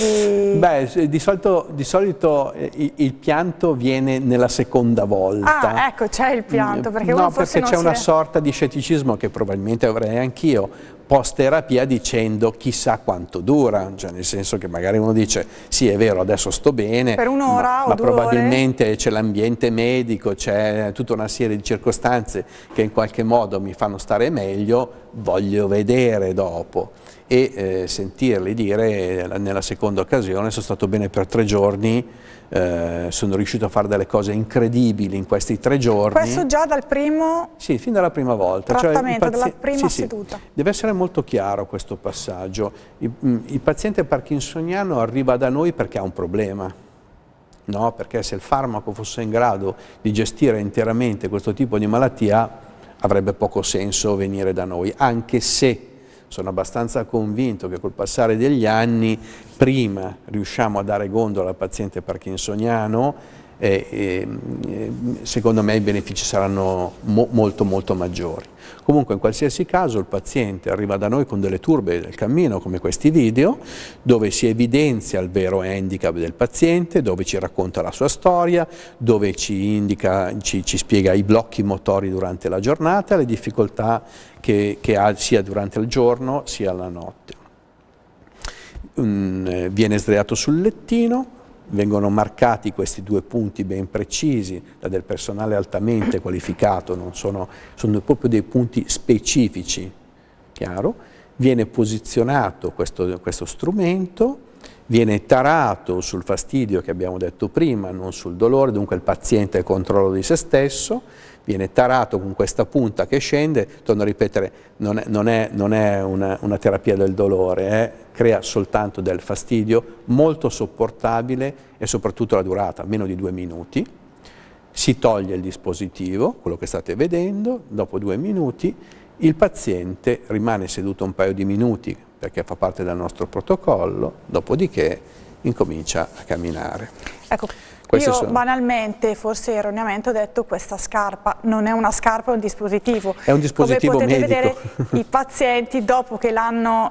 Di... Beh, di solito, di solito eh, il, il, pianto viene nella seconda volta. Ah, ecco, c'è il pianto. Mm, perché no, perché c'è una è... sorta di scetticismo che probabilmente avrei anch'io, post terapia dicendo chissà quanto dura, cioè nel senso che magari uno dice sì è vero adesso sto bene, per un'ora ma, o ma probabilmente c'è l'ambiente medico, c'è tutta una serie di circostanze che in qualche modo mi fanno stare meglio, voglio vedere dopo e eh, sentirli dire eh, nella seconda occasione sono stato bene per tre giorni, eh, sono riuscito a fare delle cose incredibili in questi tre giorni. Questo già dal primo? Sì, fin dalla prima volta. Cioè Trattamento, cioè, dalla prima sì, seduta. Sì. Deve essere molto chiaro questo passaggio. Il, mm, il paziente parkinsoniano arriva da noi perché ha un problema. No, perché se il farmaco fosse in grado di gestire interamente questo tipo di malattia avrebbe poco senso venire da noi, anche se sono abbastanza convinto che col passare degli anni prima riusciamo a dare gondola al paziente parkinsoniano eh, eh, secondo me i benefici saranno mo molto molto maggiori. Comunque in qualsiasi caso il paziente arriva da noi con delle turbe del cammino come questi video dove si evidenzia il vero handicap del paziente, dove ci racconta la sua storia, dove ci, indica, ci, ci spiega i blocchi motori durante la giornata, le difficoltà che, che ha sia durante il giorno sia la notte. Um, viene sdraiato sul lettino, vengono marcati questi due punti ben precisi, da del personale altamente qualificato, sono, sono proprio dei punti specifici, chiaro? Viene posizionato questo, questo strumento, viene tarato sul fastidio che abbiamo detto prima, non sul dolore, dunque il paziente ha il controllo di se stesso, viene tarato con questa punta che scende, torno a ripetere, non è, non è, non è una, una, terapia del dolore, eh? crea soltanto del fastidio molto sopportabile e soprattutto la durata, meno di due minuti. Si toglie il dispositivo, quello che state vedendo, dopo due minuti il paziente rimane seduto un paio di minuti perché fa parte del nostro protocollo, dopodiché incomincia a camminare. Ecco. Queste Io sono. banalmente, forse erroneamente, ho detto questa scarpa non è una scarpa, è un dispositivo. È un dispositivo Come potete vedere i pazienti dopo che,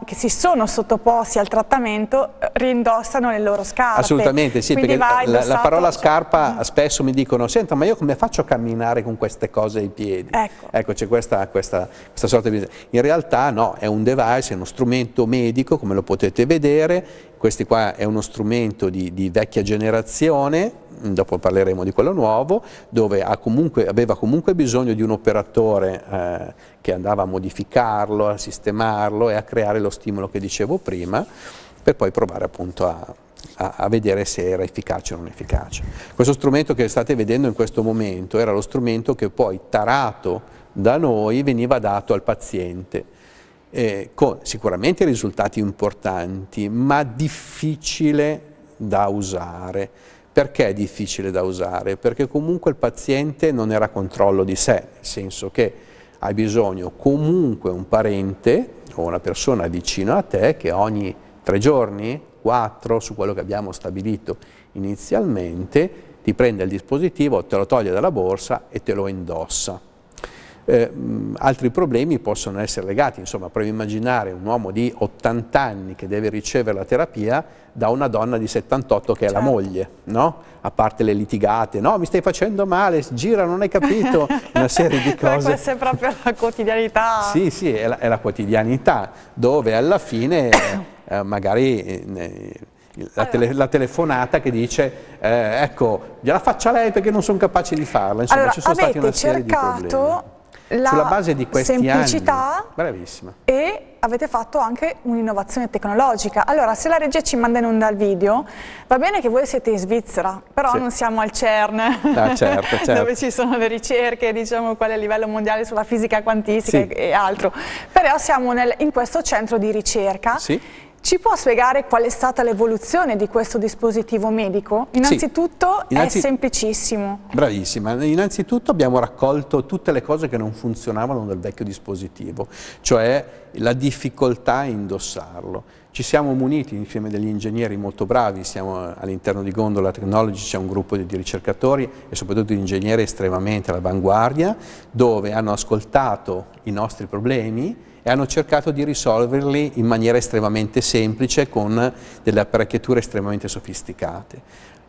che, si sono sottoposti al trattamento rindossano le loro scarpe. Assolutamente, sì, Quindi perché la, la, parola scarpa certo spesso mi dicono, senta ma io come faccio a camminare con queste cose ai piedi? Ecco, ecco c'è questa, questa, questa sorta di... In realtà no, è un device, è uno strumento medico, come lo potete vedere, questo qua è uno strumento di, di, vecchia generazione, dopo parleremo di quello nuovo, dove comunque, aveva comunque bisogno di un operatore eh, che andava a modificarlo, a sistemarlo e a creare lo stimolo che dicevo prima, per poi provare appunto a, a, a vedere se era efficace o non efficace. Questo strumento che state vedendo in questo momento era lo strumento che poi tarato da noi veniva dato al paziente eh, con sicuramente risultati importanti, ma difficile da usare. Perché è difficile da usare? Perché comunque il paziente non era a controllo di sé, nel senso che hai bisogno comunque un parente o una persona vicino a te che ogni tre giorni, quattro, su quello che abbiamo stabilito inizialmente, ti prende il dispositivo, te lo toglie dalla borsa e te lo indossa. Eh, altri problemi possono essere legati, insomma, provi a immaginare un uomo di 80 anni che deve ricevere la terapia da una donna di 78 che è certo. la moglie, no? A parte le litigate, no, mi stai facendo male, gira, non hai capito, una serie di cose. questa è proprio la quotidianità. sì, sì, è la, è la, quotidianità, dove alla fine eh, magari... Eh, la, tele, la, telefonata che dice eh, ecco gliela faccia lei perché non sono capace di farla insomma allora, ci sono stati una serie di problemi la sulla base di questi semplicità e avete fatto anche un'innovazione tecnologica. Allora, se la regia ci manda in un il video, va bene che voi siete in Svizzera, però sì. non siamo al CERN, ah, certo, certo. dove ci sono le ricerche, diciamo, quelle a livello mondiale sulla fisica quantistica sì. e altro. Però siamo nel, in questo centro di ricerca. Sì ci può spiegare qual è stata l'evoluzione di questo dispositivo medico? Innanzitutto sì. Innanzi... è semplicissimo. Bravissima. Innanzitutto abbiamo raccolto tutte le cose che non funzionavano nel vecchio dispositivo, cioè la difficoltà a indossarlo. Ci siamo muniti insieme degli ingegneri molto bravi, siamo all'interno di Gondola Technology, c'è un gruppo di, ricercatori e soprattutto di ingegneri estremamente all'avanguardia, dove hanno ascoltato i nostri problemi e hanno cercato di risolverli in maniera estremamente semplice con delle apparecchiature estremamente sofisticate.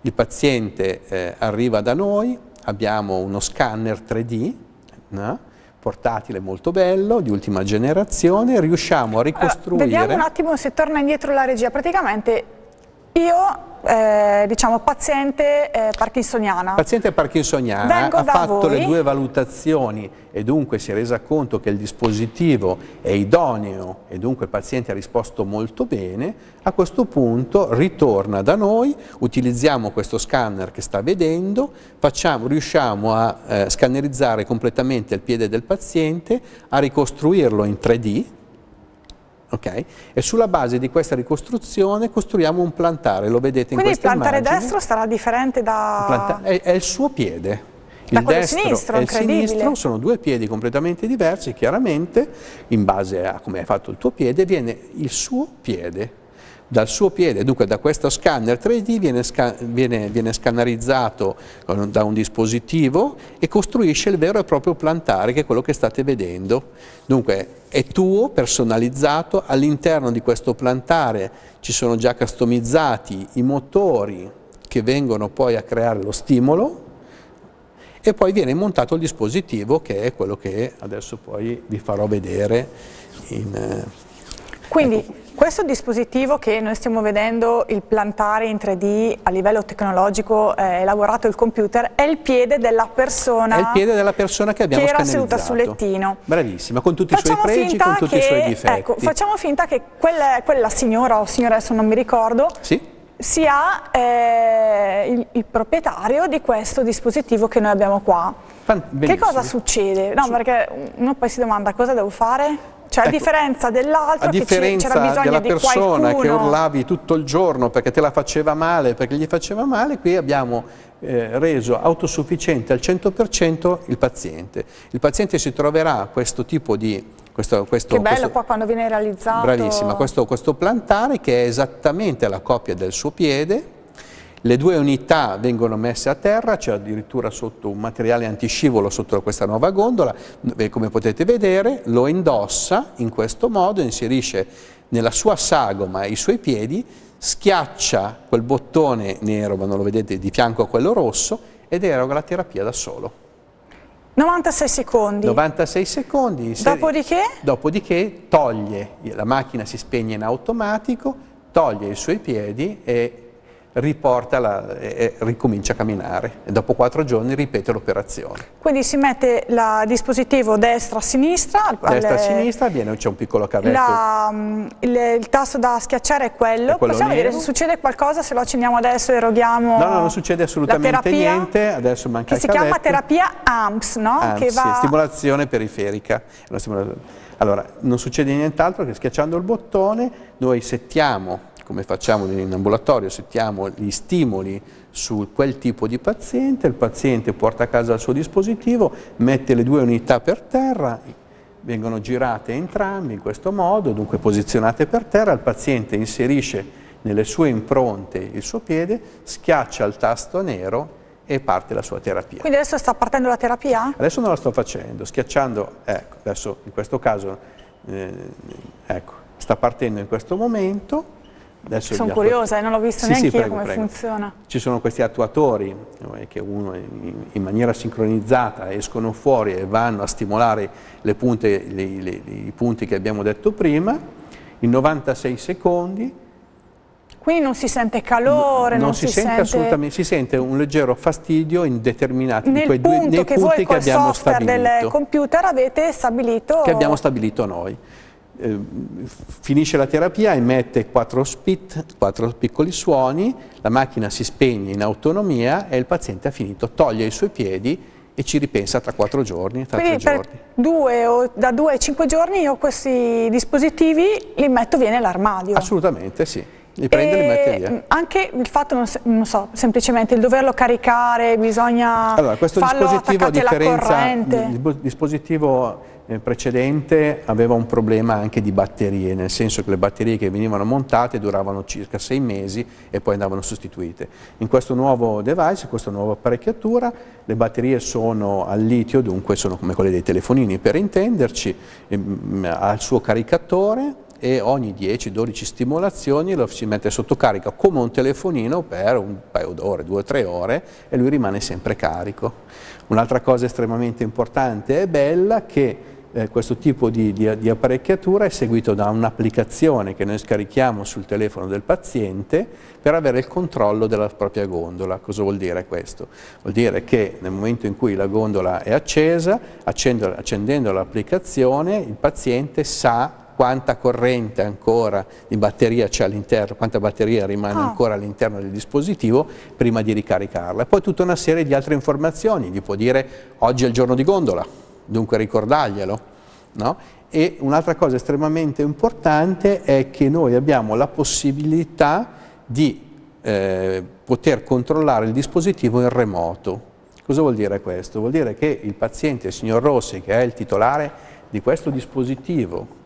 Il paziente eh, arriva da noi, abbiamo uno scanner 3D, no? portatile molto bello, di ultima generazione, riusciamo a ricostruire... Allora, vediamo un attimo se torna indietro la regia, praticamente io eh, diciamo, paziente eh, parkinsoniana. Paziente parkinsoniana Vengo ha fatto voi. le due valutazioni e dunque si è resa conto che il dispositivo è idoneo e dunque il paziente ha risposto molto bene, a questo punto ritorna da noi, utilizziamo questo scanner che sta vedendo, facciamo, riusciamo a eh, scannerizzare completamente il piede del paziente, a ricostruirlo in 3D, Okay? E sulla base di questa ricostruzione costruiamo un plantare, lo vedete Quindi in questa immagine. Quindi il plantare destro sarà differente da... Planta è, è il suo piede, il destro sinistro, e il sinistro sono due piedi completamente diversi, chiaramente in base a come hai fatto il tuo piede viene il suo piede dal suo piede, dunque da questo scanner 3D viene, scan viene, viene scannerizzato da un dispositivo e costruisce il vero e proprio plantare che è quello che state vedendo. Dunque è tuo, personalizzato, all'interno di questo plantare ci sono già customizzati i motori che vengono poi a creare lo stimolo e poi viene montato il dispositivo che è quello che adesso poi vi farò vedere in, eh, quindi ecco. Questo dispositivo che noi stiamo vedendo, il plantare in 3D a livello tecnologico eh, elaborato il computer, è il piede della persona. È il piede della persona che abbiamo che era seduta sul lettino. Bravissima, con tutti facciamo i suoi pregi, con tutti che, i suoi difetti. Ecco, facciamo finta che quella, quella signora o signora, adesso non mi ricordo, sì? sia eh, il, il, proprietario di questo dispositivo che noi abbiamo qua. Benissimo. Che cosa succede? No, Su perché uno poi si domanda cosa devo fare? Cioè ecco, a differenza dell'altro, a differenza della di persona che urlavi tutto il giorno perché te la faceva male, perché gli faceva male, qui abbiamo eh, reso autosufficiente al 100% il paziente. Il paziente si troverà questo tipo di... Questo, questo, che bello questo, qua quando viene realizzato. Bravissima, questo, questo plantare che è esattamente la coppia del suo piede, le due unità vengono messe a terra, c'è cioè addirittura sotto un materiale antiscivolo sotto questa nuova gondola, come potete vedere lo indossa in questo modo, inserisce nella sua sagoma i suoi piedi, schiaccia quel bottone nero, ma non lo vedete, di fianco a quello rosso ed eroga la terapia da solo. 96 secondi. 96 secondi. dopodiché? Dopodiché toglie, la macchina si spegne in automatico, toglie i suoi piedi e riporta la, e, ricomincia a camminare e dopo quattro giorni ripete l'operazione. Quindi si mette il dispositivo destra-sinistra. Destra-sinistra, c'è un piccolo cavetto. La, mm, il, il, tasto da schiacciare è quello. È quello Possiamo nero. vedere se succede qualcosa, se lo accendiamo adesso e eroghiamo No, no, non succede assolutamente niente, adesso manca Che si cavetto. chiama terapia AMPS, no? AMPS, che va... stimolazione periferica. Allora, non succede nient'altro che schiacciando il bottone noi settiamo come facciamo in ambulatorio, settiamo gli stimoli su quel tipo di paziente, il paziente porta a casa il suo dispositivo, mette le due unità per terra, vengono girate entrambe in questo modo, dunque posizionate per terra, il paziente inserisce nelle sue impronte il suo piede, schiaccia il tasto nero e parte la sua terapia. Quindi adesso sta partendo la terapia? Adesso non la sto facendo, schiacciando, ecco, adesso in questo caso, eh, ecco, sta partendo in questo momento, Adesso Sono curiosa, eh, non l'ho visto sì, neanche sì, prego, come prego. funziona. Ci sono questi attuatori eh, che uno in maniera sincronizzata escono fuori e vanno a stimolare punte, le, le, i punti che abbiamo detto prima, in 96 secondi. Quindi non si sente calore, non, non si, si, sente, sente assolutamente, si sente un leggero fastidio in determinati nel quei punto due, nei che punti voi che abbiamo stabilito. Del computer avete stabilito che abbiamo stabilito noi. Ehm, finisce la terapia, emette quattro spit, quattro piccoli suoni, la macchina si spegne in autonomia e il paziente ha finito, toglie i suoi piedi e ci ripensa tra quattro giorni, tra Quindi tre giorni. Due o, da due a cinque giorni io questi dispositivi li metto via nell'armadio? Assolutamente sì. Li prendi e, li metti via. Mm, anche il fatto, non, so, semplicemente il doverlo caricare, bisogna Allora, questo dispositivo, a differenza, il dispositivo eh, precedente aveva un problema anche di batterie, nel senso che le batterie che venivano montate duravano circa sei mesi e poi andavano sostituite. In questo nuovo device, questa nuova apparecchiatura, le batterie sono al litio, dunque sono come quelle dei telefonini, per intenderci, mm, al suo caricatore, e ogni 10-12 stimolazioni lo si mette sotto carico come un telefonino per un paio d'ore, due o tre ore e lui rimane sempre carico. Un'altra cosa estremamente importante e bella che eh, questo tipo di, di, di apparecchiatura è seguito da un'applicazione che noi scarichiamo sul telefono del paziente per avere il controllo della propria gondola. Cosa vuol dire questo? Vuol dire che nel momento in cui la gondola è accesa, accendendo, accendendo l'applicazione, il paziente sa quanta corrente ancora di batteria c'è all'interno, quanta batteria rimane ah. ancora all'interno del dispositivo prima di ricaricarla. E poi tutta una serie di altre informazioni, gli può dire oggi è il giorno di gondola, dunque ricordarglielo. No? E un'altra cosa estremamente importante è che noi abbiamo la possibilità di eh, poter controllare il dispositivo in remoto. Cosa vuol dire questo? Vuol dire che il paziente, il signor Rossi, che è il titolare di questo dispositivo,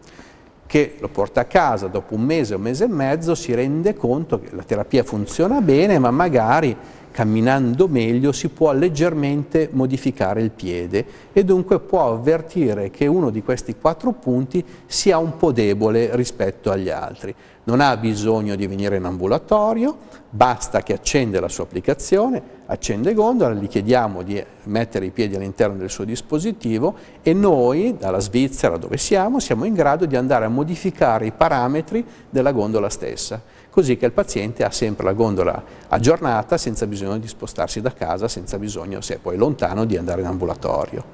che lo porta a casa dopo un mese, un mese e mezzo, si rende conto che la terapia funziona bene, ma magari camminando meglio si può leggermente modificare il piede e dunque può avvertire che uno di questi quattro punti sia un po' debole rispetto agli altri non ha bisogno di venire in ambulatorio, basta che accende la sua applicazione, accende Gondola, gli chiediamo di mettere i piedi all'interno del suo dispositivo e noi, dalla Svizzera dove siamo, siamo in grado di andare a modificare i parametri della gondola stessa, così che il paziente ha sempre la gondola aggiornata senza bisogno di spostarsi da casa, senza bisogno, se è poi lontano, di andare in ambulatorio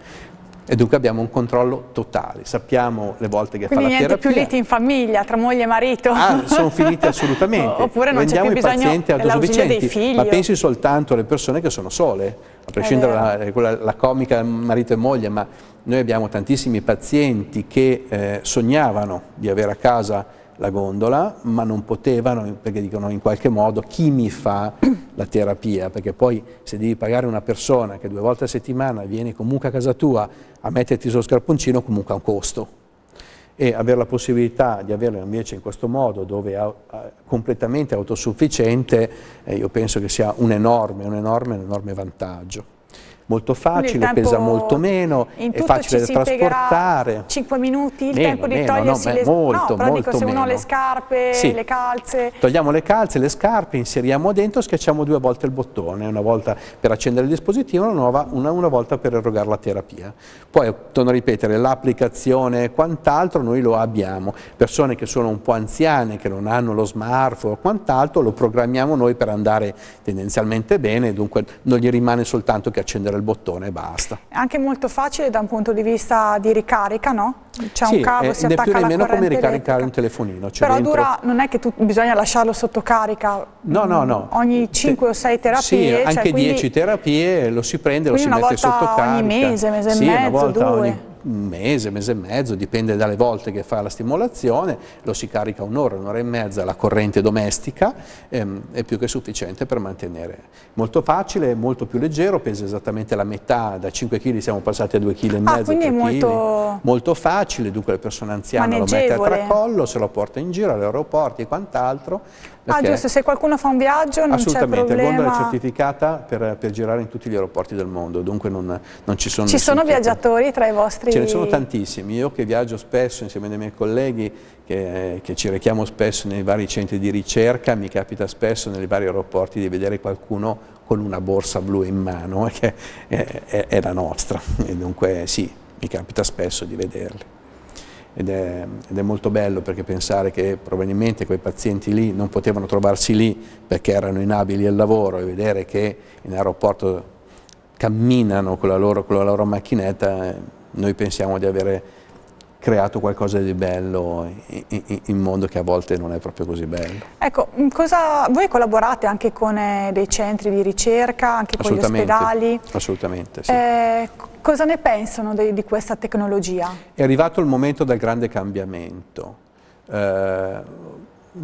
e dunque abbiamo un controllo totale. Sappiamo le volte che Quindi fa la terapia. Quindi niente più liti in famiglia, tra moglie e marito. Ah, sono finiti assolutamente. Oppure non Rendiamo c'è più i pazienti autosufficienti, ma pensi soltanto alle persone che sono sole, a prescindere dalla la comica marito e moglie, ma noi abbiamo tantissimi pazienti che eh, sognavano di avere a casa la gondola, ma non potevano, perché dicono in qualche modo chi mi fa la terapia, perché poi se devi pagare una persona che due volte a settimana viene comunque a casa tua a metterti sullo scarponcino, comunque ha un costo. E avere la possibilità di averlo invece in questo modo, dove è eh, completamente autosufficiente, eh, io penso che sia un enorme, un enorme, un enorme vantaggio molto facile, pesa molto meno, è facile da trasportare. 5 minuti, il meno, tempo di meno, togliersi no, le molto, no, molto dico, se uno ha le scarpe, sì. le calze. Togliamo le calze, le scarpe, inseriamo dentro, schiacciamo due volte il bottone, una volta per accendere il dispositivo, una, nuova, una, una volta per erogare la terapia. Poi, torno a ripetere, l'applicazione e quant'altro noi lo abbiamo. Persone che sono un po' anziane, che non hanno lo smartphone o quant'altro, lo programmiamo noi per andare tendenzialmente bene, dunque non gli rimane soltanto che accendere il bottone e basta. È anche molto facile da un punto di vista di ricarica, no? C'è sì, eh, un cavo, è, si attacca alla corrente come ricaricare elettrica. un telefonino. Cioè Però dentro... dura, non è che tu, bisogna lasciarlo sotto carica no, no, no. Mm, ogni 5 Te... o 6 terapie. Sì, cioè, anche quindi... 10 terapie lo si prende, lo si mette sotto carica. ogni mese, mese e sì, mezzo, una volta due. Ogni mese, mese e mezzo, dipende dalle volte che fa la stimolazione, lo si carica un'ora, un'ora e mezza la corrente domestica, ehm, è più che sufficiente per mantenere. Molto facile, molto più leggero, pesa esattamente la metà, da 5 kg siamo passati a 2,5 kg, ah, quindi è molto... molto... facile, dunque le persone anziane lo mette a tracollo, se lo porta in giro all'aeroporto e quant'altro, Ah giusto, se qualcuno fa un viaggio non c'è problema. Assolutamente, la gondola è certificata per, per, girare in tutti gli aeroporti del mondo, dunque non, non ci sono... Ci sono viaggiatori tra i vostri... Ce ne sono tantissimi, io che viaggio spesso insieme ai miei colleghi, che, che ci rechiamo spesso nei vari centri di ricerca, mi capita spesso nei vari aeroporti di vedere qualcuno con una borsa blu in mano, che è, è, è la nostra, e dunque sì, mi capita spesso di vederli ed è, ed è, molto bello perché pensare che probabilmente quei pazienti lì non potevano trovarsi lì perché erano inabili al lavoro e vedere che in aeroporto camminano con la loro, con la loro macchinetta, eh, noi pensiamo di avere creato qualcosa di bello in un mondo che a volte non è proprio così bello. Ecco, mm, cosa, voi collaborate anche con eh, dei centri di ricerca, anche con gli ospedali? Assolutamente, sì. Eh, cosa ne pensano di, di questa tecnologia? È arrivato il momento del grande cambiamento. Eh,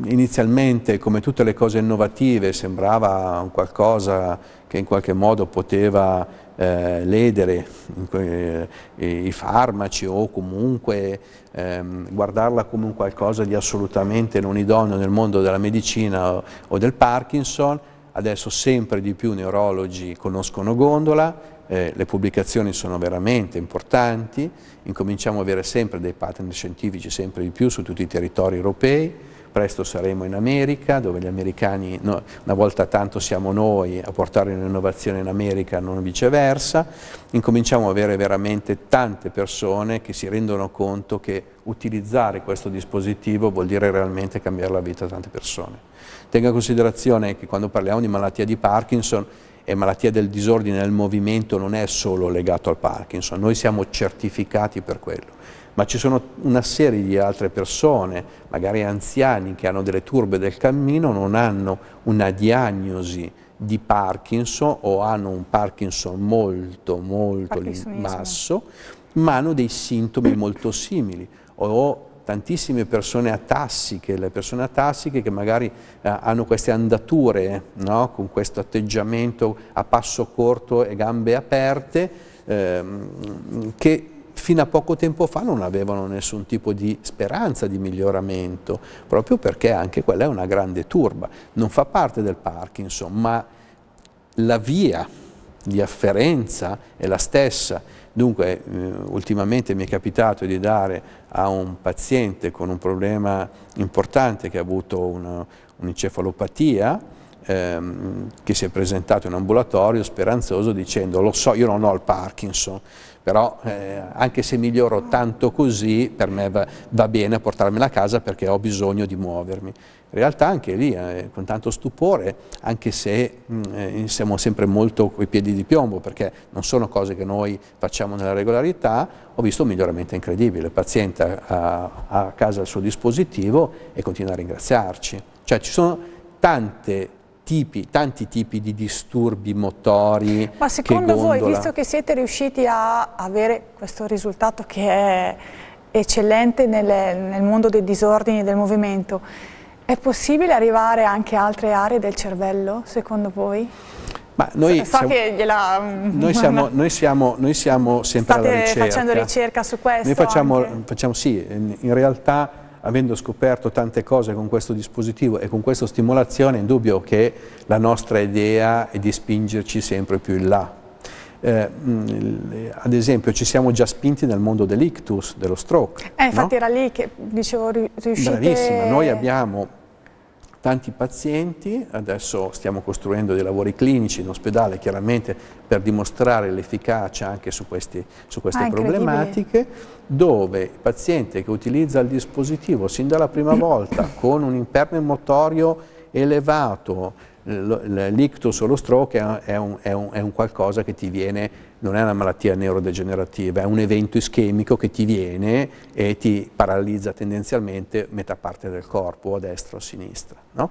inizialmente, come tutte le cose innovative, sembrava qualcosa che in qualche modo poteva eh, ledere eh, i farmaci o comunque ehm, guardarla come un qualcosa di assolutamente non idoneo nel mondo della medicina o, o del Parkinson, adesso sempre di più neurologi conoscono Gondola, eh, le pubblicazioni sono veramente importanti, incominciamo ad avere sempre dei pattern scientifici sempre di più su tutti i territori europei, presto saremo in America, dove gli americani, no, una volta tanto siamo noi a portare un'innovazione in America, non viceversa, incominciamo ad avere veramente tante persone che si rendono conto che utilizzare questo dispositivo vuol dire realmente cambiare la vita a tante persone. Tenga in considerazione che quando parliamo di malattia di Parkinson e malattia del disordine del movimento non è solo legato al Parkinson, noi siamo certificati per quello ma ci sono una serie di altre persone, magari anziani che hanno delle turbe del cammino, non hanno una diagnosi di Parkinson o hanno un Parkinson molto molto basso, ma hanno dei sintomi molto simili. Ho tantissime persone atassiche, le persone atassiche che magari eh, hanno queste andature, no? con questo atteggiamento a passo corto e gambe aperte, ehm, che fino a poco tempo fa non avevano nessun tipo di speranza di miglioramento, proprio perché anche quella è una grande turba, non fa parte del Parkinson, ma la via di afferenza è la stessa. Dunque, eh, ultimamente mi è capitato di dare a un paziente con un problema importante che ha avuto un'encefalopatia, ehm, che si è presentato in ambulatorio speranzoso dicendo lo so, io non ho il Parkinson, però eh, anche se miglioro tanto così per me va, va bene portarmela a casa perché ho bisogno di muovermi. In realtà anche lì, eh, con tanto stupore, anche se mh, mm, eh, siamo sempre molto coi piedi di piombo, perché non sono cose che noi facciamo nella regolarità, ho visto un miglioramento incredibile. Il paziente ha a casa il suo dispositivo e continua a ringraziarci. Cioè ci sono tante tipi, tanti tipi di disturbi motori. Ma secondo voi, visto che siete riusciti a avere questo risultato che è eccellente nel, nel mondo dei disordini del movimento, è possibile arrivare anche a altre aree del cervello, secondo voi? Noi, so, so siamo, gliela, noi, siamo, noi, siamo, noi siamo sempre alla ricerca. State facendo ricerca su questo? Noi facciamo, facciamo sì, in realtà avendo scoperto tante cose con questo dispositivo e con questa stimolazione, è indubbio che la nostra idea è di spingerci sempre più in là. Eh, ad esempio ci siamo già spinti nel mondo dell'ictus, dello stroke. Eh, infatti no? era lì che dicevo riuscite... Bravissima, noi abbiamo tanti pazienti, adesso stiamo costruendo dei lavori clinici in ospedale chiaramente per dimostrare l'efficacia anche su, questi, su queste ah, problematiche, dove il paziente che utilizza il dispositivo sin dalla prima volta con un imperne motorio elevato, l'ictus o lo stroke è un, è un, è un qualcosa che ti viene non è una malattia neurodegenerativa, è un evento ischemico che ti viene e ti paralizza tendenzialmente metà parte del corpo, o a destra o a sinistra. No?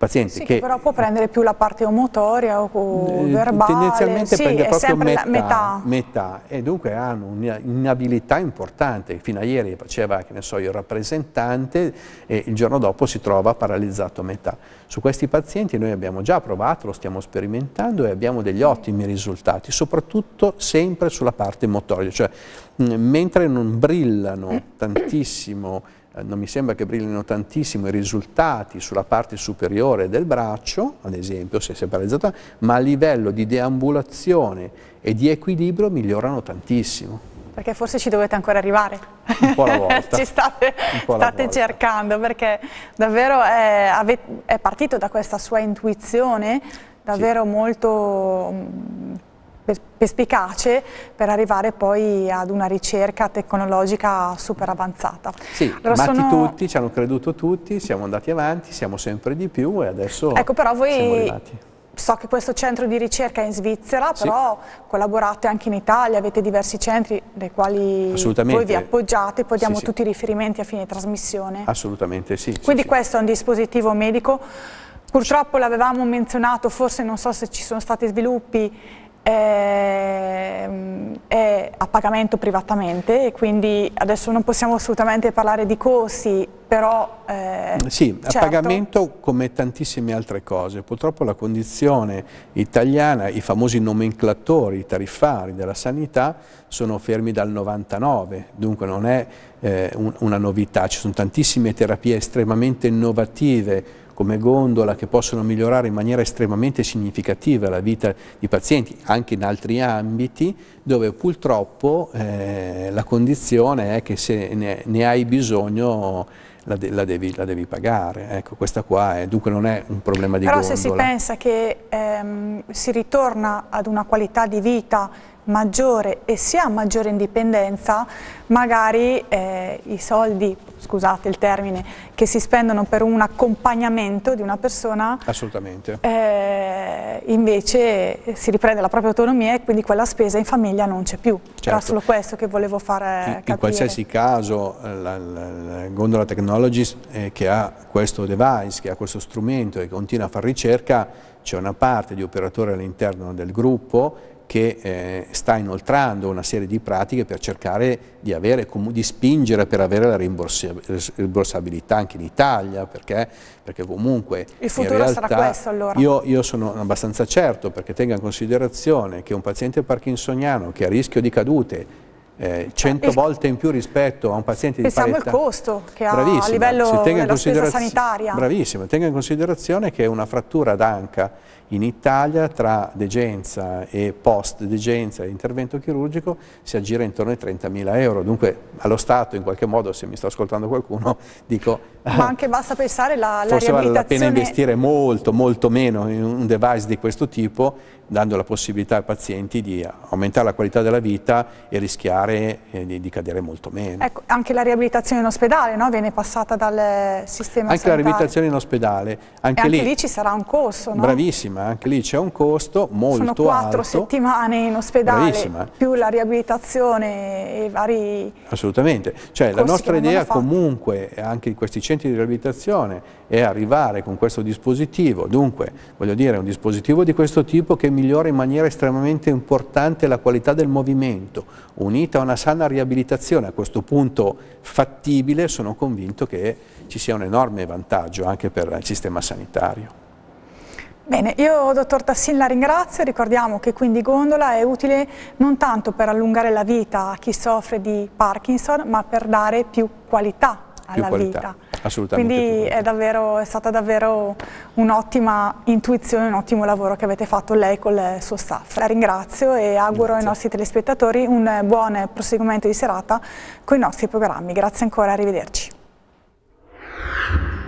pazienti sì, che, che, però può prendere più la parte omotoria o eh, verbale tendenzialmente sì, prende proprio metà, metà. metà, e dunque hanno un'inabilità importante fino a ieri faceva so, il rappresentante e il giorno dopo si trova paralizzato a metà su questi pazienti noi abbiamo già provato lo stiamo sperimentando e abbiamo degli ottimi risultati soprattutto sempre sulla parte motoria cioè mentre non brillano tantissimo eh, non mi sembra che brillino tantissimo i risultati sulla parte superiore del braccio, ad esempio, se si è paralizzata, ma a livello di deambulazione e di equilibrio migliorano tantissimo. Perché forse ci dovete ancora arrivare. Un po' alla volta. ci state, state volta. cercando, perché davvero è, è, partito da questa sua intuizione, davvero sì. molto perspicace per arrivare poi ad una ricerca tecnologica super avanzata. Sì, allora sono... tutti, ci hanno creduto tutti, siamo andati avanti, siamo sempre di più e adesso ecco, però voi... siamo arrivati. So che questo centro di ricerca è in Svizzera, però sì. collaborate anche in Italia, avete diversi centri dai quali voi vi appoggiate, poi diamo sì, tutti i riferimenti a fine trasmissione. Assolutamente sì. Quindi sì, questo è un dispositivo medico Purtroppo l'avevamo menzionato, forse non so se ci sono stati sviluppi è, ehm, è a pagamento privatamente e quindi adesso non possiamo assolutamente parlare di corsi, però... Eh, sì, certo. a pagamento come tantissime altre cose. Purtroppo la condizione italiana, i famosi nomenclatori tariffari della sanità sono fermi dal 99, dunque non è eh, un, una novità. Ci sono tantissime terapie estremamente innovative come gondola che possono migliorare in maniera estremamente significativa la vita di pazienti anche in altri ambiti dove purtroppo eh, la condizione è che se ne, ne hai bisogno la, de la, devi, la, devi, pagare. Ecco, questa qua è, dunque non è un problema di Però Però se si pensa che ehm, si ritorna ad una qualità di vita maggiore e si ha maggiore indipendenza, magari eh, i soldi, scusate il termine, che si spendono per un accompagnamento di una persona, assolutamente, eh, invece si riprende la propria autonomia e quindi quella spesa in famiglia non c'è più. Certo. Era solo questo che volevo fare in, capire. In qualsiasi caso eh, la, la, la Gondola Technologies eh, che ha questo device, che ha questo strumento e continua a fare ricerca, c'è una parte di operatore all'interno del gruppo che eh, sta inoltrando una serie di pratiche per cercare di, avere, di spingere per avere la rimborsabilità anche in Italia, perché, perché comunque Il futuro realtà, sarà questo allora? Io, io, sono abbastanza certo, perché tenga in considerazione che un paziente parkinsoniano che ha rischio di cadute eh, cento eh, volte in più rispetto a un paziente di Pensiamo parità. Pensiamo al costo che ha bravissima, a livello della spesa sanitaria. bravissima, tenga in considerazione che una frattura d'anca in Italia tra degenza e post degenza e intervento chirurgico si aggira intorno ai 30.000 euro, dunque allo Stato in qualche modo se mi sta ascoltando qualcuno dico... Ma ah, anche basta pensare alla Forse vale la pena investire molto molto meno in un device di questo tipo dando la possibilità ai pazienti di aumentare la qualità della vita e rischiare eh, di, di, cadere molto meno. Ecco, anche la riabilitazione in ospedale no? viene passata dal sistema anche sanitario. Anche la riabilitazione in ospedale. Anche, anche lì, lì, ci sarà un costo, No? Bravissima settimane, anche lì c'è un costo molto alto. Sono quattro settimane in ospedale, Bravissima. più la riabilitazione e vari Assolutamente, cioè la nostra idea comunque anche in questi centri di riabilitazione è arrivare con questo dispositivo, dunque voglio dire un dispositivo di questo tipo che migliora in maniera estremamente importante la qualità del movimento, unita a una sana riabilitazione a questo punto fattibile sono convinto che ci sia un enorme vantaggio anche per il sistema sanitario. Bene, io dottor Tassin la ringrazio, ricordiamo che quindi Gondola è utile non tanto per allungare la vita a chi soffre di Parkinson, ma per dare più qualità alla più qualità, vita. Assolutamente. Quindi è, davvero, è, stata davvero un'ottima intuizione, un ottimo lavoro che avete fatto lei con il suo staff. La ringrazio e auguro Grazie. ai nostri telespettatori un buon proseguimento di serata con i nostri programmi. Grazie ancora, arrivederci.